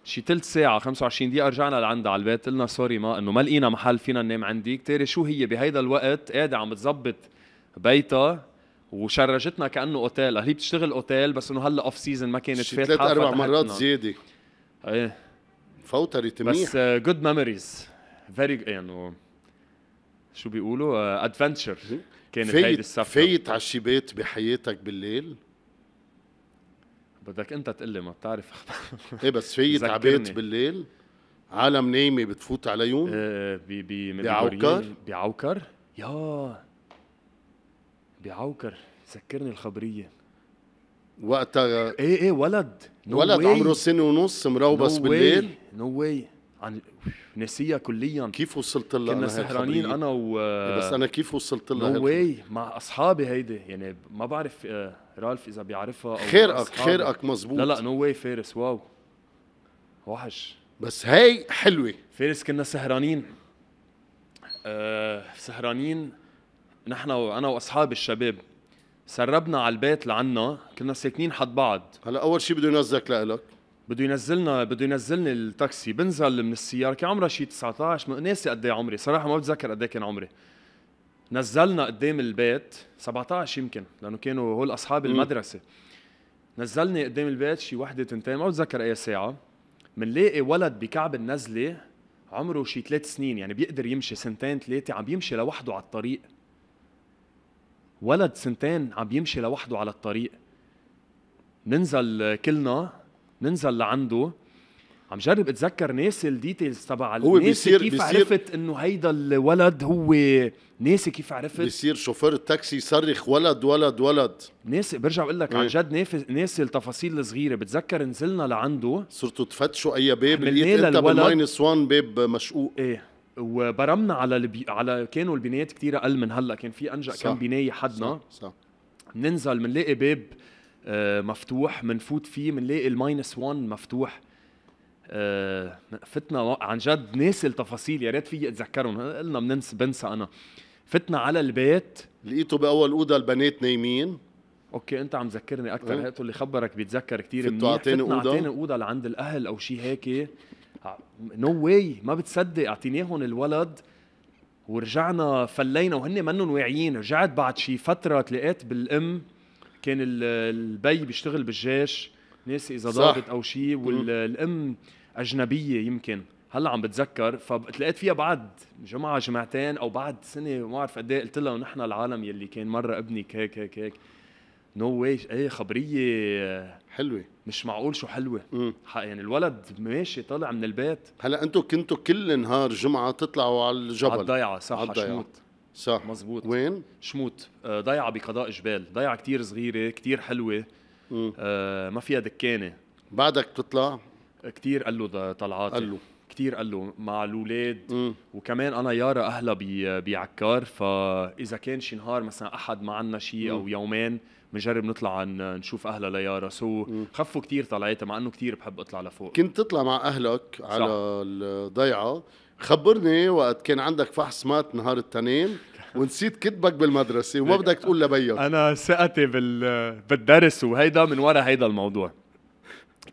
شي تلت ساعة 25 دقيقة رجعنا لعندها على البيت قلنا سوري ما انه ما لقينا محل فينا ننام عندك تيري شو هي بهيدا الوقت قاعدة عم بتظبط بيتها وشرجتنا كانه اوتيل هي بتشتغل اوتيل بس انه هلا اوف سيزون ما كانت فاتحه ثلاث اربع مرات زياده ايه فوترت منيح بس جود ميموريز فيري يعني شو بيقولوا ادفنتشر آه، كانت هيدي السفره فايت على الشبات بحياتك بالليل بدك انت تقول لي ما بتعرف ايه بس في تعبات بالليل عالم نايمه بتفوت عليهم ايه بي بي بعوكر بعوكر يا بعوكر سكرني الخبريه وقتها ايه ايه ولد no ولد way. عمره سنه ونص مروبس no بالليل نو no واي عن نسيها كليا كيف وصلت لها كنا سهرانين انا و إيه، بس انا كيف وصلت لها نو واي مع اصحابي هيدي يعني ما بعرف آه رالف اذا بيعرفها او خيرك خيرك مزبوط لا لا نو واي فارس واو وحش بس هي حلوه فارس كنا سهرانين آه سهرانين نحن انا واصحابي الشباب سربنا على البيت لعنا كنا ساكنين حد بعض هلا اول شيء بده ينزلك لك بده ينزلنا بده ينزلني التاكسي بنزل من السياره كان عمرها شيء 19 ناسي قد ايه عمري صراحه ما بتذكر قد ايه كان عمري نزلنا قدام البيت 17 يمكن لانه كانوا هول اصحاب المدرسه نزلني قدام البيت شي وحده تنتين ما بتذكر اي ساعه منلاقي ولد بكعب النزله عمره شي ثلاث سنين يعني بيقدر يمشي سنتين ثلاثه عم يمشي لوحده على الطريق ولد سنتين عم يمشي لوحده على الطريق ننزل كلنا ننزل لعنده عم جرب اتذكر ناسي الديتيلز تبع هو بيصير كيف بيصير عرفت انه هيدا الولد هو ناسي كيف عرفت بيصير شوفير التاكسي يصرخ ولد ولد ولد ناسي برجع بقول لك عن إيه. جد ناسي التفاصيل الصغيره بتذكر نزلنا لعنده صرتوا تفتشوا اي باب لقيت انت بالماينس 1 باب مشقوق ايه وبرمنا على البي... على كانوا البنايات كثير اقل من هلا كان في انجا كم بنايه حدنا صح, صح. بننزل بنلاقي باب آه، مفتوح بنفوت فيه بنلاقي الماينس 1 مفتوح آه، فتنا عن جد ناسي التفاصيل يا ريت في اتذكرهم قلنا بننسى بنسى انا فتنا على البيت لقيته باول اوضه البنات نايمين اوكي انت عم ذكرني اكثر إيه. هيك اللي خبرك بيتذكر كثير منيح اعطيني اوضه اعطيني اوضه لعند الاهل او شيء هيك نو no واي ما بتصدق اعطيناهم الولد ورجعنا فلينا وهن منهم واعيين رجعت بعد شي فتره تلاقيت بالام كان البي بيشتغل بالجيش ناسي اذا ضابط او شيء والام اجنبيه يمكن هلا عم بتذكر فتلاقيت فيها بعد جمعه جمعتين او بعد سنه ما بعرف قد ايه قلت لها ونحن العالم يلي كان مره ابنك هيك هيك هيك نو no واي ايه خبريه حلوه مش معقول شو حلوه مم. يعني الولد ماشي طالع من البيت هلا انتم كنتوا كل نهار جمعه تطلعوا على الجبل على الضيعه صح على الضيعة. شموت صح مزبوط وين؟ شموت آه، ضيعه بقضاء جبال ضيعه كتير صغيره كتير حلوه آه ما فيها دكانه بعدك بتطلع كثير قال له طلعاتي قال له كثير قال له مع الاولاد وكمان انا يارا اهلها بعكار فاذا كان شي نهار مثلا احد ما عندنا شيء او يومين بنجرب نطلع نشوف اهلها ليارا سو خفوا كثير طلعتها مع انه كثير بحب اطلع لفوق كنت تطلع مع اهلك على صح. الضيعه خبرني وقت كان عندك فحص مات نهار التنين ونسيت كتبك بالمدرسه وما بدك تقول لبيك انا ثقتي بال بالدرس وهيدا من ورا هيدا الموضوع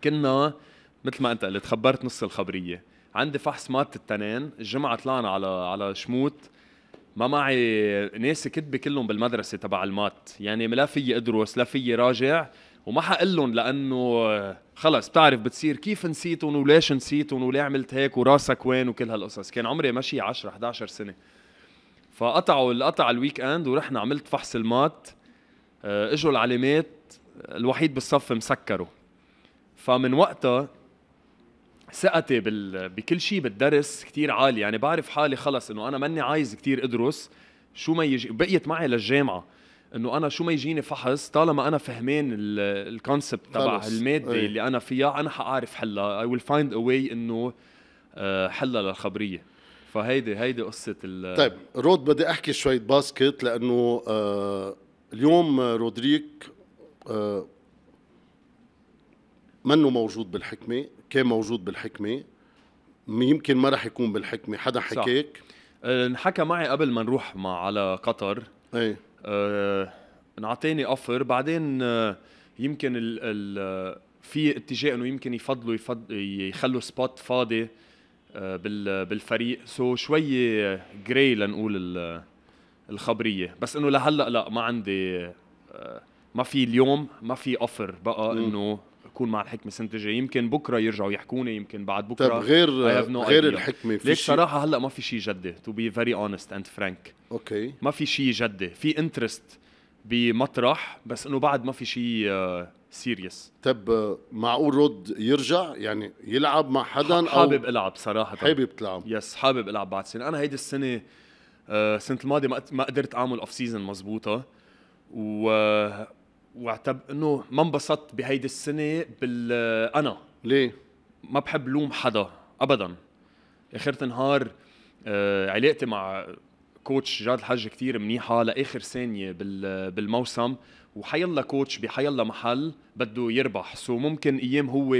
كنا مثل ما انت قلت خبرت نص الخبريه عندي فحص مات التنين الجمعه طلعنا على على شموت ما معي ناس كتب كلهم بالمدرسة تبع المات يعني لا فيي أدرس لا فيي راجع وما حقول لهم لأنه خلص بتعرف بتصير كيف نسيتهم وليش نسيتهم وليه عملت هيك وراسك وين وكل هالقصص كان عمري ماشي 10 11 سنة فقطعوا قطع الويك اند ورحنا عملت فحص المات آه، اجوا العلامات الوحيد بالصف مسكره فمن وقتها ثقتي بال... بكل شيء بالدرس كثير عالي يعني بعرف حالي خلص انه انا ماني عايز كثير ادرس شو ما يجي بقيت معي للجامعه انه انا شو ما يجيني فحص طالما انا فهمان الكونسبت تبع الماده أي. اللي انا فيها انا حاعرف حلها اي ويل فايند ا واي انه آه، حلها للخبريه فهيدي هيدي قصه ال طيب رود بدي احكي شوي باسكت لانه آه اليوم آه، رودريك آه منه موجود بالحكمه كان موجود بالحكمه يمكن ما رح يكون بالحكمه حدا حكيك آه، انحكى معي قبل ما نروح مع على قطر ايه آه اوفر بعدين آه يمكن ال ال آه، في اتجاه انه يمكن يفضلوا يفضل يخلوا سبوت فاضي آه بال بالفريق سو so شوي جراي لنقول الخبريه بس انه لهلا لا ما عندي آه ما في اليوم ما في اوفر بقى انه بكون مع الحكمه السنه الجايه يمكن بكره يرجعوا يحكوني يمكن بعد بكره طيب غير no غير idea. الحكمه في ليك صراحه هلا ما في شيء جدي تو بي فيري اونست اند فرانك اوكي ما في شيء جدي في انترست بمطرح بس انه بعد ما في شيء سيريس آه، طب آه، معقول رود يرجع يعني يلعب مع حدا حابب العب صراحه حابب تلعب يس حابب العب بعد سنه انا هيدي السنه آه، السنه الماضيه ما قدرت اعمل اوف سيزون مزبوطه و واعتب انه ما انبسطت بهيدي السنه بال انا ليه؟ ما بحب لوم حدا ابدا اخر نهار آه علاقتي مع كوتش جاد الحج كثير منيحه لاخر ثانيه بالموسم وحيلا كوتش بحيلا محل بده يربح سو ممكن ايام هو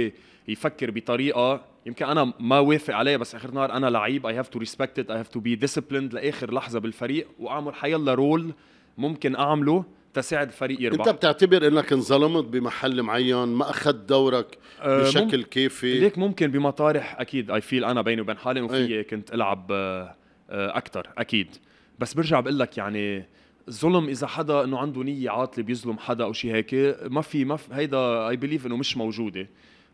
يفكر بطريقه يمكن انا ما وافق عليها بس اخر نهار انا لعيب اي هاف تو ريسبكت ات اي هاف تو بي ديسيبليند لاخر لحظه بالفريق واعمل حيلا رول ممكن اعمله تساعد الفريق يربح انت بتعتبر انك انظلمت بمحل معين ما اخذت دورك آه، بشكل مم... كافي ليك ممكن بمطارح اكيد اي فيل انا بيني وبين حالي وفي إيه. كنت العب آه، آه، اكثر اكيد بس برجع بقول لك يعني الظلم اذا حدا انه عنده نيه عاطله بيظلم حدا او شيء هيك ما في ما في هيدا اي بليف انه مش موجوده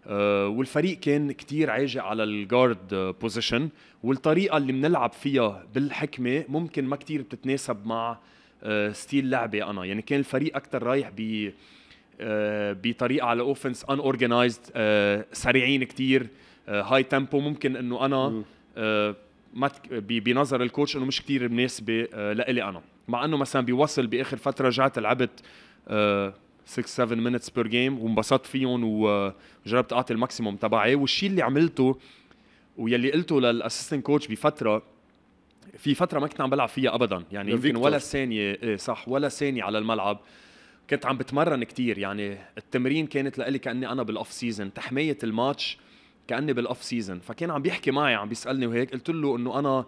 أه والفريق كان كتير عاجق على الجارد بوزيشن والطريقه اللي بنلعب فيها بالحكمه ممكن ما كتير بتتناسب مع آه، ستيل لعبه انا يعني كان الفريق اكثر رايح ب آه، بطريقه على اوفنس ان اورجنايزد سريعين كثير هاي تيمبو ممكن انه انا آه، ما بنظر الكوتش انه مش كثير مناسبه لإلي انا مع انه مثلا بيوصل باخر فتره رجعت لعبت 6 7 مينتس بير جيم وانبسطت فيهم وجربت اعطي الماكسيموم تبعي والشيء اللي عملته ويلي قلته للاسيستنت كوتش بفتره في فتره ما كنت عم بلعب فيها ابدا يعني يمكن ولا ثانيه إيه صح ولا ثانيه على الملعب كنت عم بتمرن كتير يعني التمرين كانت لإلي كاني انا بالاوف سيزون تحميه الماتش كاني بالاوف سيزون فكان عم بيحكي معي عم بيسالني وهيك قلت له انه انا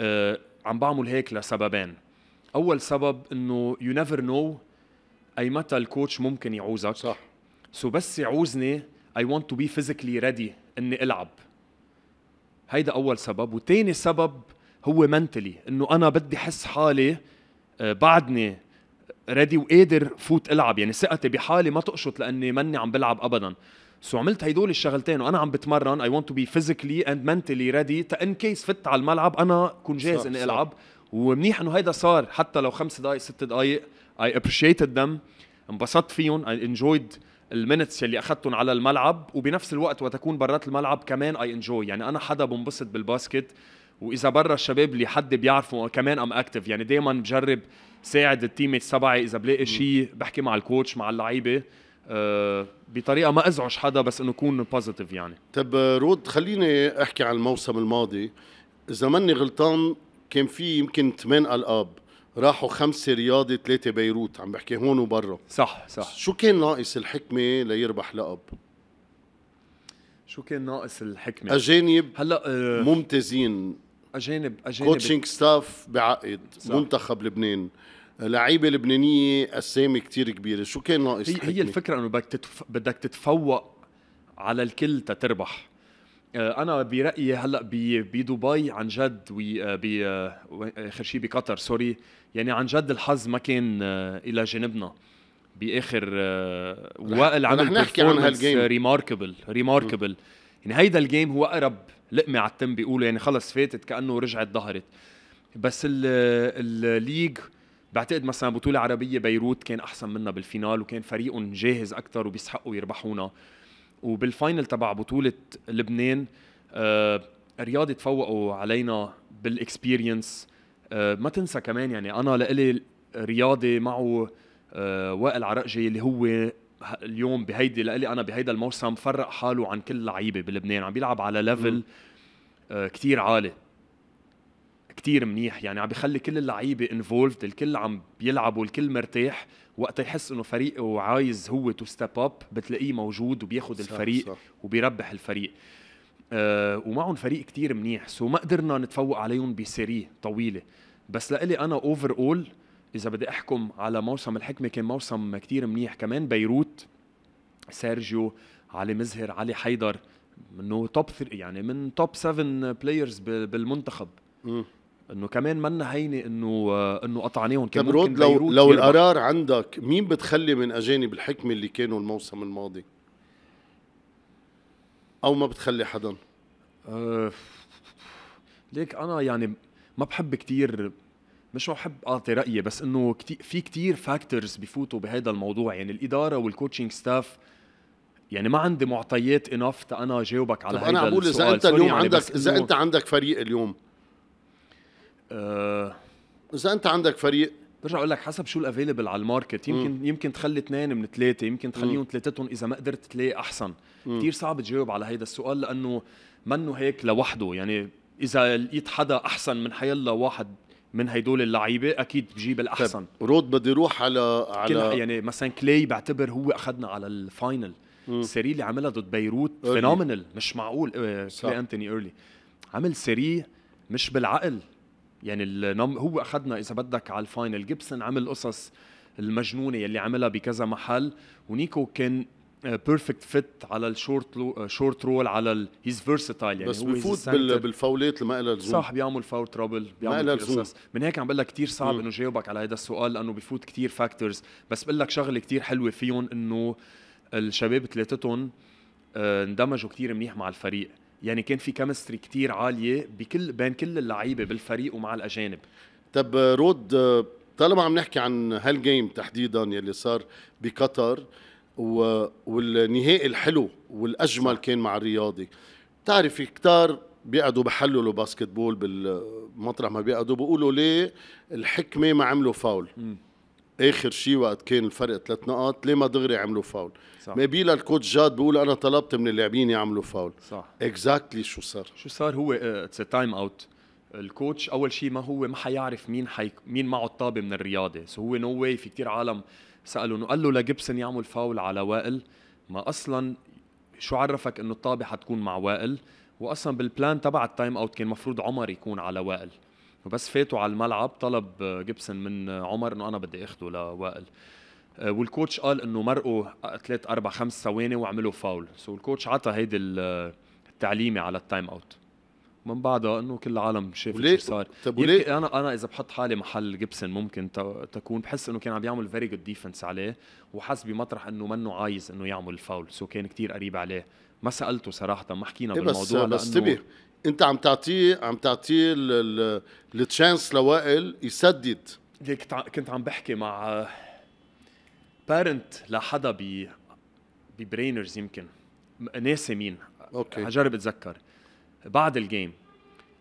آه عم بعمل هيك لسببين اول سبب انه يو نيفر نو اي متى الكوتش ممكن يعوزك صح سو بس يعوزني اي ونت تو بي فيزيكلي ريدي اني العب هيدا اول سبب وتاني سبب هو منتلي انه انا بدي احس حالي آه، بعدني ريدي وقادر فوت العب يعني ثقتي بحالي ما تقشط لاني ماني عم بلعب ابدا سو عملت هدول الشغلتين وانا عم بتمرن اي ونت تو بي فيزيكلي اند منتلي ريدي تا ان كيس فت على الملعب انا كون جاهز اني العب ومنيح انه هيدا صار حتى لو خمس دقائق ست دقائق اي ابريشيتد ذم انبسطت فيهم اي انجويد المينتس اللي اخذتهم على الملعب وبنفس الوقت وتكون برات الملعب كمان اي انجوي يعني انا حدا بنبسط بالباسكت واذا برا الشباب اللي حد بيعرفه كمان ام اكتف يعني دائما بجرب ساعد التيم تبعي اذا بلاقي شيء بحكي مع الكوتش مع اللعيبه آه، بطريقه ما ازعج حدا بس انه يكون بوزيتيف يعني طب آه، رود خليني احكي عن الموسم الماضي اذا ماني غلطان كان في يمكن ثمان القاب راحوا خمسة رياضي ثلاثة بيروت عم بحكي هون وبرا صح صح شو كان ناقص الحكمة ليربح لقب؟ شو كان ناقص الحكمة؟ أجانب هلا أه ممتازين اجانب اجانب كوتشنج ستاف بعقد صح. منتخب لبنان لعيبه لبنانيه اسامي كتير كبيره شو كان ناقص هي, هي الفكره انه بدك تتف... بدك تتفوق على الكل تتربح آه، انا برايي هلا بدبي عن جد آه، آه، اخر شيء بقطر سوري يعني عن جد الحظ ما كان الى جانبنا باخر وائل عمل رح نحكي عن هالجيم ريماركبل ريماركبل يعني هيدا الجيم هو اقرب لقمه على التم بيقولوا يعني خلص فاتت كانه رجعت ظهرت بس الليج بعتقد مثلا بطولة عربية بيروت كان أحسن منا بالفينال وكان فريقهم جاهز أكثر وبيسحقوا يربحونا وبالفاينل تبع بطولة لبنان آه رياضي تفوقوا علينا بالاكسبيرينس آه ما تنسى كمان يعني أنا لإلي رياضي معه آه وائل عرقجي اللي هو اليوم بهيدي لإلي انا بهيدا الموسم فرق حاله عن كل لعيبه بلبنان عم بيلعب على ليفل آه كتير عالي كتير منيح يعني عم بخلي كل اللعيبه انفولفد الكل عم بيلعبوا الكل مرتاح وقت يحس انه فريقه عايز هو تو ستيب اب بتلاقيه موجود وبياخد صح الفريق صح. وبيربح الفريق أه ومعهم فريق كتير منيح سو ما قدرنا نتفوق عليهم بسيري طويله بس لإلي انا اوفر اول اذا بدي احكم على موسم الحكمه كان موسم كتير منيح كمان بيروت سيرجيو علي مزهر علي حيدر انه توب يعني من توب 7 بلايرز بالمنتخب انه كمان منا هينه انه انه قطعناهم كان طيب، ممكن لو لو القرار عندك مين بتخلي من اجانب الحكمه اللي كانوا الموسم الماضي او ما بتخلي حدا أه ليك انا يعني ما بحب كتير مش بحب اعطي رايي بس انه في كتير فاكتورز بفوتوا بهذا الموضوع يعني الاداره والكوتشنج ستاف يعني ما عندي معطيات انف انا جاوبك على هذا السؤال انا عم بقول اذا انت اليوم يعني عندك اذا انت عندك فريق اليوم آه. اذا انت عندك فريق برجع اقول لك حسب شو الافيلبل على الماركت يمكن مم. يمكن تخلي اثنين من ثلاثه يمكن تخليهم ثلاثتهم اذا ما قدرت تلاقي احسن كثير صعب تجاوب على هذا السؤال لانه منه هيك لوحده يعني اذا لقيت حدا احسن من حيلا واحد من هيدول اللعيبه اكيد بجيب الاحسن طيب، رود بدي روح على على يعني مثلا كلي بعتبر هو اخذنا على الفاينل السيري اللي عملها ضد بيروت فينومينال مش معقول آه، كلي انتوني ايرلي عمل سيري مش بالعقل يعني النم هو اخذنا اذا بدك على الفاينل جيبسون عمل قصص المجنونه يلي عملها بكذا محل ونيكو كان بيرفكت فيت على الشورت شورت رول على ال... هيز آه، فيرساتايل يعني بس بفوت بال... بالفاولات اللي ما لها لزوم صح بيعمل فاول ترابل بيعمل ما لزوم من هيك عم بقول لك كثير صعب انه جاوبك على هذا السؤال لانه بفوت كثير فاكتورز بس بقول لك شغله كثير حلوه فيهم انه الشباب ثلاثتهم آه، اندمجوا كثير منيح مع الفريق يعني كان في كيمستري كثير عاليه بكل بين كل اللعيبه بالفريق ومع الاجانب طب رود آه، طالما عم نحكي عن هالجيم تحديدا يلي صار بقطر و... والنهائي الحلو والاجمل كان مع الرياضي في كتار بيقعدوا بحللوا باسكت بول بالمطرح ما بيقعدوا بيقولوا ليه الحكمه ما عملوا فاول م. اخر شيء وقت كان الفرق ثلاث نقاط ليه ما دغري عملوا فاول صح. ما بيلا الكوتش جاد بيقول انا طلبت من اللاعبين يعملوا فاول صح اكزاكتلي exactly شو صار شو صار هو اتس تايم اوت الكوتش اول شيء ما هو ما حيعرف مين حي... مين معه الطابه من الرياضه سو هو نو واي في كثير عالم سالهم وقال له لجبسن يعمل فاول على وائل ما اصلا شو عرفك انه الطابه حتكون مع وائل واصلا بالبلان تبع التايم اوت كان مفروض عمر يكون على وائل وبس فاتوا على الملعب طلب جيبسون من عمر انه انا بدي اخده لوائل آه، والكوتش قال انه مرقوا ثلاث اربع خمس ثواني وعملوا فاول سو الكوتش عطى هيدي التعليمه على التايم اوت من بعدها انه كل العالم شافت شو صار طيب وليه؟ انا انا اذا بحط حالي محل جيبسون ممكن تكون بحس انه كان عم يعمل فيري جود ديفنس عليه وحس بمطرح انه منه عايز انه يعمل فاول سو كان كتير قريب عليه ما سالته صراحه ما حكينا إيه بالموضوع بس بس انتبه انت عم تعطيه عم تعطيه التشانس لوائل يسدد ليك كنت عم بحكي مع بارنت لحدا ب ببرينرز يمكن ناسي مين اوكي هجرب اتذكر بعد الجيم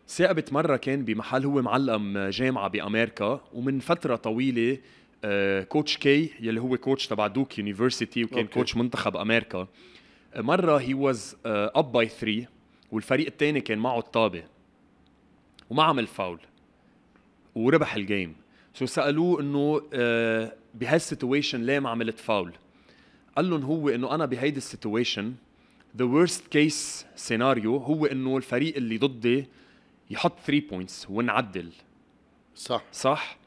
ثاقبت مره كان بمحل هو معلم جامعه بامريكا ومن فتره طويله كوتش آه، كي يلي هو كوتش تبع دوك يونيفرسيتي وكان أوكي. كوتش منتخب امريكا مره هي واز اب باي 3 والفريق الثاني كان معه الطابه وما عمل فاول وربح الجيم سو سالوه انه آه، بهالسيتويشن ليه ما عملت فاول قال لهم هو انه انا بهيدي السيتويشن ذا worst كيس سيناريو هو انه الفريق اللي ضدي يحط 3 بوينتس ونعدل صح صح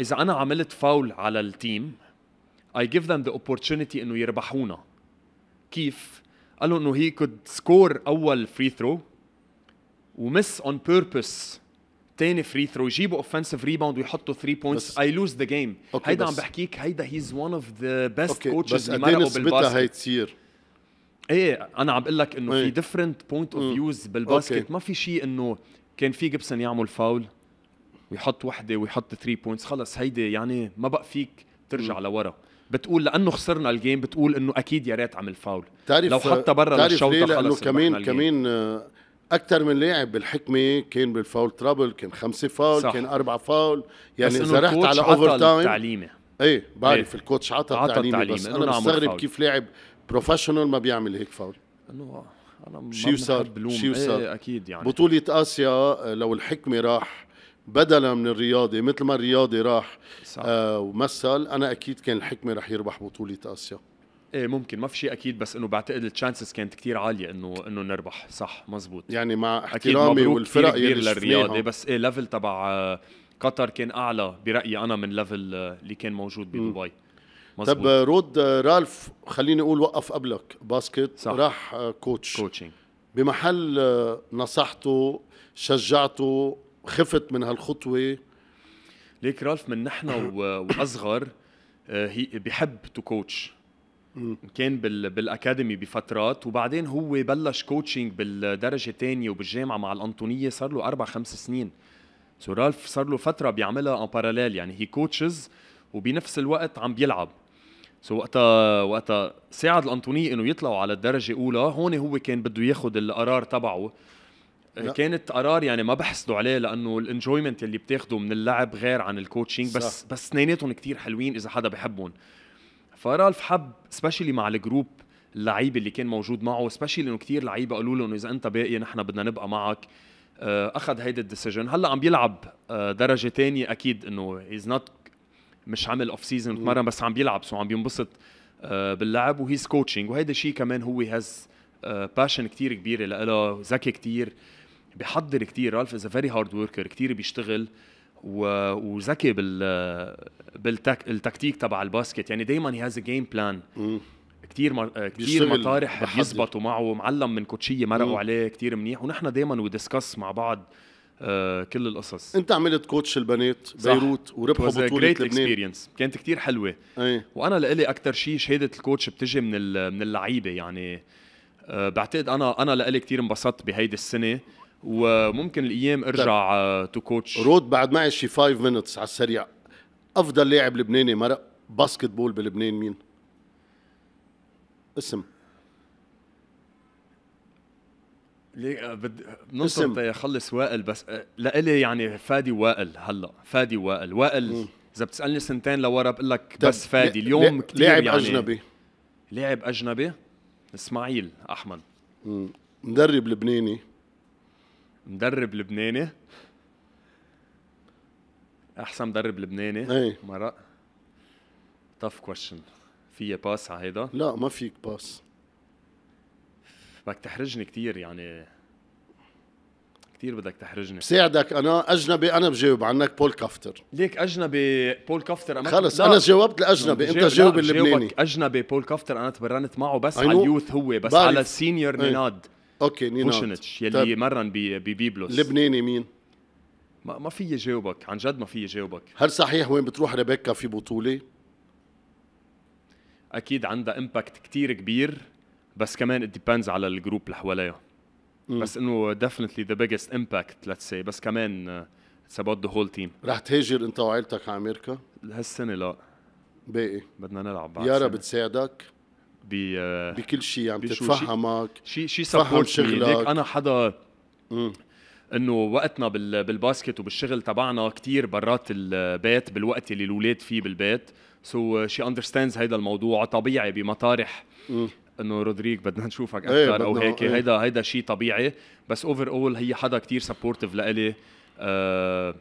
اذا انا عملت فاول على التيم اي جيف ذم ذا opportunity انه يربحونا كيف قالوا انه هي كود سكور اول فري ثرو ومس اون بيربس تاني فري ثرو يجيبوا اوفنسيف ريباوند ويحطوا 3 بوينتس اي لوز ذا جيم هيدا عم بحكيك هيدا هيز ون اوف ذا بيست كوتشز اللي مرقوا بالباسكت بس قد هي تصير ايه انا عم بقول لك انه في ديفرنت بوينت اوف فيوز بالباسكت ما في شيء انه كان في جيبسون يعمل فاول ويحط وحده ويحط 3 بوينتس خلص هيدي يعني ما بقى فيك ترجع لورا بتقول لانه خسرنا الجيم بتقول انه اكيد يا ريت عمل فاول تعرف لو حتى برا للشوطه خلص لانه كمان كمان آه، اكثر من لاعب بالحكمه كان بالفاول ترابل كان خمسه فاول صح. كان اربعه فاول يعني اذا رحت على اوفر تايم تعليمي ايه بعرف ايه؟ الكوتش عطى التعليمي بس انا مستغرب كيف لاعب بروفيشنال ما بيعمل هيك فاول انه انا شيء صار شي صار ايه اكيد يعني بطوله اسيا آه، لو الحكمه راح بدلا من الرياضي مثل ما الرياضي راح آه ومثل انا اكيد كان الحكمه راح يربح بطوله اسيا ايه ممكن ما في شيء اكيد بس انه بعتقد التشانسز كانت كتير عاليه انه انه نربح صح مزبوط يعني مع احترامي والفرق كبير للرياضة بس ايه ليفل تبع آه، قطر كان اعلى برايي انا من ليفل آه، اللي كان موجود بدبي مزبوط. طب رود رالف خليني اقول وقف قبلك باسكت صح. راح آه، كوتش كوتشينج بمحل آه، نصحته شجعته خفت من هالخطوه ليك رالف من نحن واصغر آه، هي بحب تو كوتش كان بالاكاديمي بفترات وبعدين هو بلش كوتشنج بالدرجه الثانيه وبالجامعه مع الانطونيه صار له اربع خمس سنين سو رالف صار له فتره بيعملها ان باراليل يعني هي كوتشز وبنفس الوقت عم بيلعب سو وقتها وقتها ساعد الانطوني انه يطلعوا على الدرجه الاولى هون هو كان بده ياخذ القرار تبعه آه، لا. كانت قرار يعني ما بحسدوا عليه لانه الانجويمنت اللي بتاخده من اللعب غير عن الكوتشينج بس صح. بس اثنيناتهم كثير حلوين اذا حدا بحبهم فرالف حب سبيشلي مع الجروب اللعيبه اللي كان موجود معه سبيشلي انه كثير لعيبه قالوا له انه اذا انت باقي نحن بدنا نبقى معك آه، اخذ هيدا الديسيجن هلا عم بيلعب آه، درجه ثانيه اكيد انه از نوت مش عامل اوف سيزون بتمرن بس عم بيلعب سو عم بينبسط آه، باللعب وهيز كوتشنج وهيدا الشيء كمان هو هاز باشن كثير كبيره لإله ذكي كثير بحضر كثير رالف از فيري هارد وركر كثير بيشتغل وذكي بال آه، بالتكتيك تبع الباسكت يعني دائما هي هاز جيم بلان كثير مر... كثير مطارح بيزبطوا معه معلم من كوتشيه مرقوا عليه كثير منيح ونحن دائما ودسكس مع بعض آه، كل القصص انت عملت كوتش البنات بيروت وربحوا بطوله لبنان كانت كتير حلوه أي. وانا لإلي اكثر شيء شهاده الكوتش بتجي من من اللعيبه يعني أه بعتقد انا انا لإلي كتير انبسطت بهيدي السنه وممكن الايام طيب. ارجع تو آه، كوتش رود بعد معي شي 5 مينتس على السريع افضل لاعب لبناني مرق باسكت بول بلبنان مين؟ اسم ليه آه، بد... بننطر يخلص وائل بس آه، لإلي يعني فادي وائل هلا فادي وائل وائل اذا بتسالني سنتين لورا بقول لك بس فادي اليوم كثير لاعب يعني اجنبي لاعب اجنبي اسماعيل احمد مم. مدرب لبناني مدرب لبناني احسن مدرب لبناني اي مرق تف كويشن في باس على هيدا؟ لا ما فيك باس بدك تحرجني كثير يعني كثير بدك تحرجني بساعدك انا اجنبي انا بجاوب عنك بول كافتر ليك اجنبي بول كافتر أنا خلص لا. انا جاوبت الاجنبي انت جاوب اللبناني اجنبي بول كافتر انا تبرنت معه بس على اليوث هو بس بارف. على السينيور إيه. نيناد اوكي نيناد بوشنتش يلي طيب. مرن ببيبلوس لبناني مين؟ ما ما في جاوبك عن جد ما في جاوبك هل صحيح وين بتروح ريبيكا في بطوله؟ اكيد عندها امباكت كتير كبير بس كمان ات ديبيندز على الجروب اللي حواليها بس انه ديفنتلي ذا بيجست امباكت ليتس سي بس كمان اتس ابوت ذا هول تيم رح تهاجر انت وعائلتك على امريكا؟ هالسنه لا باقي بدنا نلعب بعد يارا بتساعدك بي uh, بكل شيء عم تتفهمك شيء شيء سبورت شغلك انا حدا انه وقتنا بالباسكت وبالشغل تبعنا كتير برات البيت بالوقت اللي الاولاد فيه بالبيت سو شي اندرستاندز هيدا الموضوع طبيعي بمطارح انه رودريك بدنا نشوفك إيه، اكثر او هيك ايه. هيدا هيدا شيء طبيعي بس اوفر اول هي حدا كتير سبورتيف لإلي آه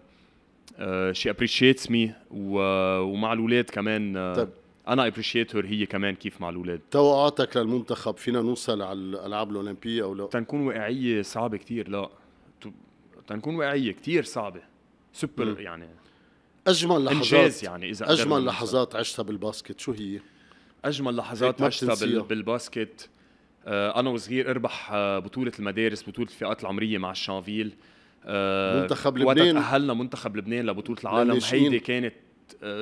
شي ابريشيتس مي ومع الاولاد كمان آه طيب. انا ابريشيت هير هي كمان كيف مع الاولاد توقعاتك للمنتخب فينا نوصل على الالعاب الاولمبيه او لا تنكون واقعيه صعبه كتير لا تنكون واقعيه كتير صعبه سوبر م. يعني اجمل لحظات انجاز يعني اذا اجمل لحظات عشتها بالباسكت شو هي؟ اجمل لحظات عشتها بالباسكت آه، انا وصغير اربح آه، بطوله المدارس بطوله الفئات العمريه مع الشانفيل آه، منتخب لبنان تاهلنا منتخب لبنان لبطوله العالم هيدي كانت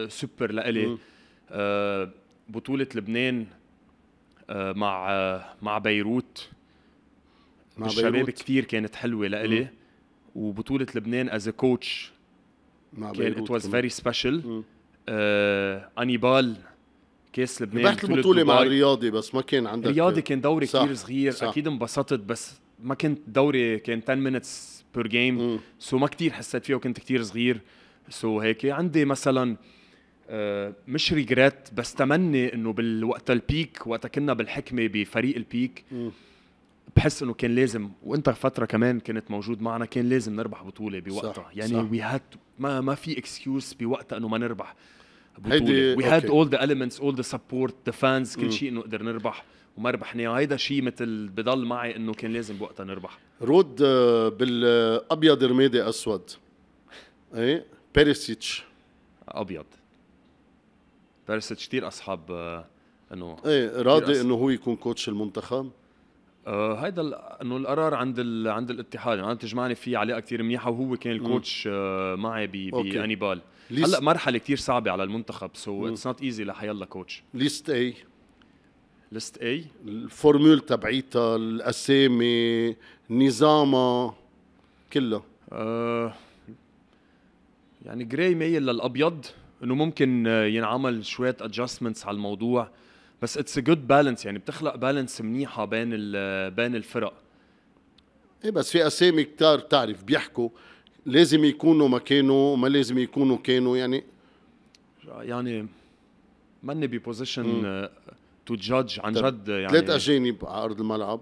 سوبر لإلي بطوله لبنان مع مع بيروت مع الشباب بيروت. كانت حلوه لإلي وبطوله لبنان از كوتش مع بيروت كان ات واز فيري سبيشال انيبال كاس لبنان ربحت البطوله مع الرياضي بس ما كان عندك الرياضي كان دوري كثير صغير صح اكيد انبسطت بس ما كنت دوري كان 10 مينتس بير جيم سو ما كثير حسيت فيه وكنت كثير صغير سو هيك عندي مثلا آه، مش ريجريت بس تمني انه بالوقت البيك وقتها كنا بالحكمه بفريق البيك بحس انه كان لازم وانت فتره كمان كنت موجود معنا كان لازم نربح بطوله بوقتها يعني وي هاد ما ما في اكسكيوز بوقتها انه ما نربح هيدي وي هاد اول ذا اليمنتس اول ذا سبورت ذا فانز كل شيء انه قدر نربح وما ربحناه هيدا شيء مثل بضل معي انه كان لازم بوقتها نربح رود آه، بالابيض رمادي اسود ايه بيريسيتش ابيض بيريسيتش كثير اصحاب آه، انه ايه راضي انه هو يكون كوتش المنتخب آه هيدا انه القرار عند ال... عند الاتحاد يعني انا تجمعني فيه علاقه كثير منيحه وهو كان الكوتش آه معي بانيبال بي... هلا مرحله كثير صعبه على المنتخب سو اتس نوت ايزي لحيلا كوتش ليست اي ليست اي الفورمول تبعيتها الاسامي نظامها كله أه يعني جراي مايل للابيض انه ممكن آه، ينعمل شويه ادجستمنتس على الموضوع بس اتس ا جود بالانس يعني بتخلق بالانس منيحه بين آه، بين الفرق ايه بس في اسامي كتار بتعرف بيحكوا لازم يكونوا مكانه ما لازم يكونوا كانوا يعني يعني ماني ببوزيشن تو جادج عن جد يعني ثلاث اجانب على ارض الملعب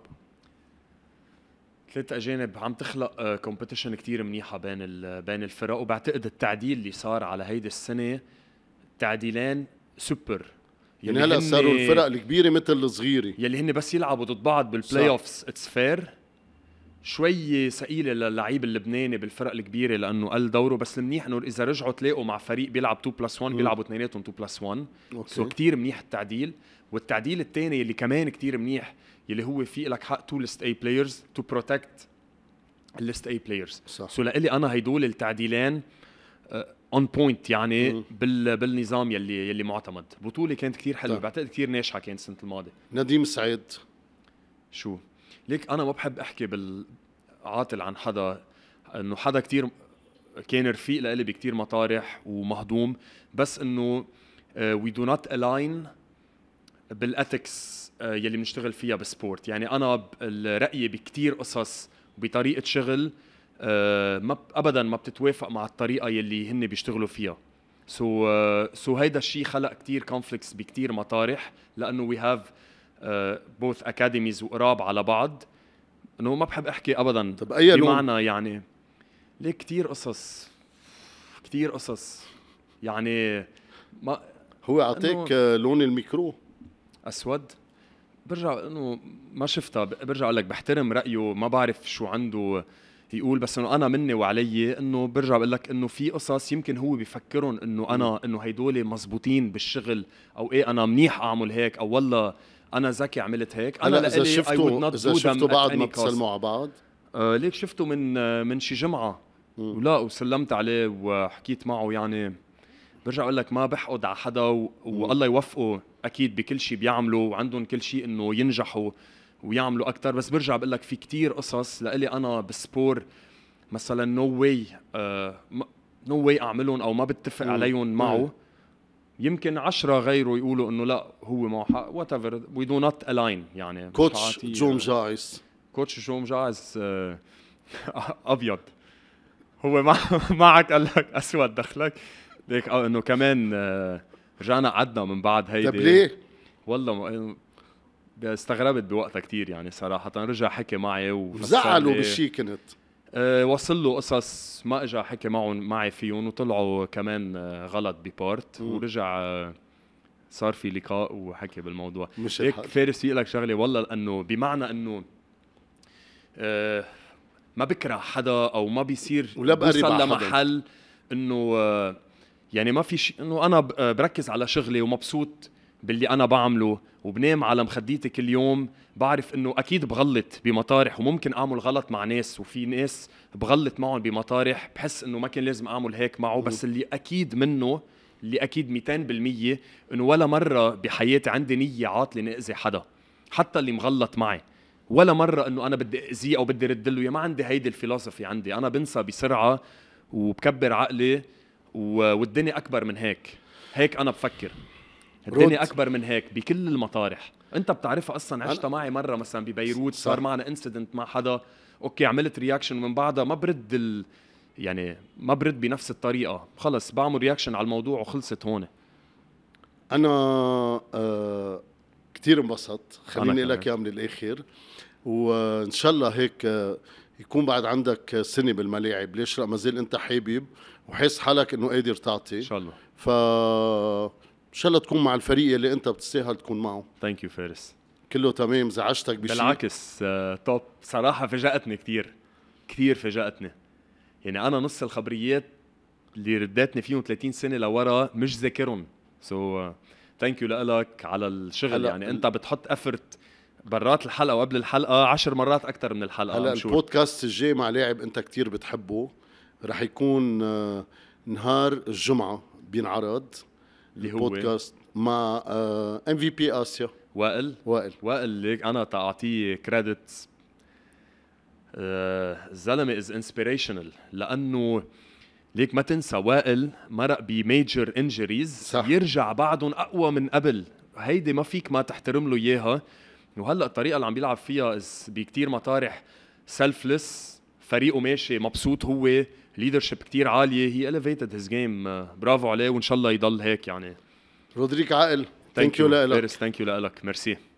ثلاث اجانب عم تخلق كومبيتيشن آه، كثير منيحه بين بين الفرق وبعتقد التعديل اللي صار على هيدي السنه تعديلين سوبر يعني هلا صاروا الفرق الكبيره مثل الصغيره يلي هن بس يلعبوا ضد بعض بالبلاي اوفز اتس فير شوي ثقيلة للعيب اللبناني بالفرق الكبيره لانه قل دوره بس المنيح انه اذا رجعوا تلاقوا مع فريق بيلعب 2 بلس 1 بيلعبوا اثنيناتهم 2 بلس 1 سو كثير منيح التعديل والتعديل الثاني اللي كمان كثير منيح اللي هو في لك حق تو ليست اي بلايرز تو بروتكت الليست اي بلايرز سو لإلي انا هدول التعديلين اون آه، بوينت يعني بال بالنظام يلي يلي معتمد بطوله كانت كثير حلوه طيب. بعتقد كثير ناجحه كانت السنه الماضيه نديم سعيد شو ليك انا ما بحب احكي بالعاطل عن حدا انه حدا كتير كان رفيق لإلي بكتير مطارح ومهضوم بس انه وي دو نوت الاين بالاثكس يلي بنشتغل فيها بالسبورت يعني انا رايي بكتير قصص بطريقه شغل آه، ما ابدا ما بتتوافق مع الطريقه يلي هن بيشتغلوا فيها سو so, سو آه، uh, so هيدا الشيء خلق كتير كونفليكس بكتير مطارح لانه وي هاف بوث آه، اكاديميز وقراب على بعض انه ما بحب احكي ابدا طب اي لون بمعنى يعني ليه كثير قصص كثير قصص يعني ما هو اعطيك لون الميكرو اسود برجع انه ما شفتها برجع اقول لك بحترم رايه ما بعرف شو عنده يقول بس انه انا مني وعلي انه برجع بقول لك انه في قصص يمكن هو بفكرهم انه انا انه هيدول مزبوطين بالشغل او ايه انا منيح اعمل هيك او والله انا زكي عملت هيك انا اذا شفتوا اذا شفتوا بعض ما بتسلموا على بعض آه ليك شفته من آه من شي جمعه م. ولا وسلمت عليه وحكيت معه يعني برجع اقول لك ما بحقد على حدا و... والله يوفقه اكيد بكل شيء بيعمله وعندهم كل شيء انه ينجحوا ويعملوا اكثر بس برجع بقول لك في كتير قصص لإلي انا بالسبور مثلا نو واي نو واي اعملهم او ما بتفق عليهم معه يمكن عشرة غيره يقولوا انه لا هو معه حق وات ايفر وي دو نوت الاين يعني كوتش جوم جايز كوتش جوم جايز آه، ابيض هو معك قال لك اسود دخلك ليك آه، انه كمان آه، رجعنا قعدنا من بعد هيدي طيب ليه؟ والله استغربت بوقتها كثير يعني صراحه رجع حكي معي وزعلوا بشي كنت آه، وصل له قصص ما اجى حكي معهم معي فيهم وطلعوا كمان آه، غلط ببارت ورجع آه، صار في لقاء وحكي بالموضوع مش هيك فارس لك شغله والله لانه بمعنى انه ما بكره حدا او ما بيصير ولا بقرب لمحل انه يعني ما في شيء انه انا بركز على شغلي ومبسوط باللي انا بعمله وبنام على مخديتي كل يوم بعرف انه اكيد بغلط بمطارح وممكن اعمل غلط مع ناس وفي ناس بغلط معهم بمطارح بحس انه ما كان لازم اعمل هيك معه بس اللي اكيد منه اللي اكيد 200% انه ولا مره بحياتي عندي نيه عاطله ناذي حدا حتى اللي مغلط معي ولا مره انه انا بدي اذيه او بدي رد له يا ما عندي هيدي الفلسفه عندي انا بنسى بسرعه وبكبر عقلي والدنيا اكبر من هيك هيك انا بفكر الدنيا اكبر من هيك بكل المطارح انت بتعرفها اصلا عشتها معي مره مثلا ببيروت صار معنا انسيدنت مع حدا اوكي عملت رياكشن من بعدها ما برد ال... يعني ما برد بنفس الطريقه خلص بعمل رياكشن على الموضوع وخلصت هون انا آه كثير انبسطت خليني لك يا من الاخر وان شاء الله هيك آه، يكون بعد عندك سنه بالملاعب ليش لا ما زال انت حبيب وحس حالك انه قادر تعطي ان شاء الله ف ان شاء الله تكون مع الفريق اللي انت بتستاهل تكون معه ثانك يو فارس كله تمام زعجتك بشيء بالعكس آه، توب صراحه فاجاتني كثير كثير فاجاتني يعني انا نص الخبريات اللي رداتني فيهم 30 سنه لورا مش ذاكرهم سو ثانك يو لك على الشغل يعني انت بتحط افرت برات الحلقه وقبل الحلقه عشر مرات اكثر من الحلقه هلا البودكاست الجاي مع لاعب انت كثير بتحبه رح يكون آه، نهار الجمعه بينعرض اللي هو بودكاست مع ام في بي اسيا وائل وائل وائل ليك انا تعطيه كريدت الزلمه از انسبيريشنال لانه ليك ما تنسى وائل مرق بميجر انجريز صح. يرجع بعدهم اقوى من قبل هيدي ما فيك ما تحترم له اياها وهلا الطريقه اللي عم بيلعب فيها بكثير مطارح سيلفلس فريقه ماشي مبسوط هو ليدرشيب كتير عاليه هي elevated هيز جيم برافو عليه وان شاء الله يضل هيك يعني رودريك عاقل ثانك يو لك ثانك يو لك ميرسي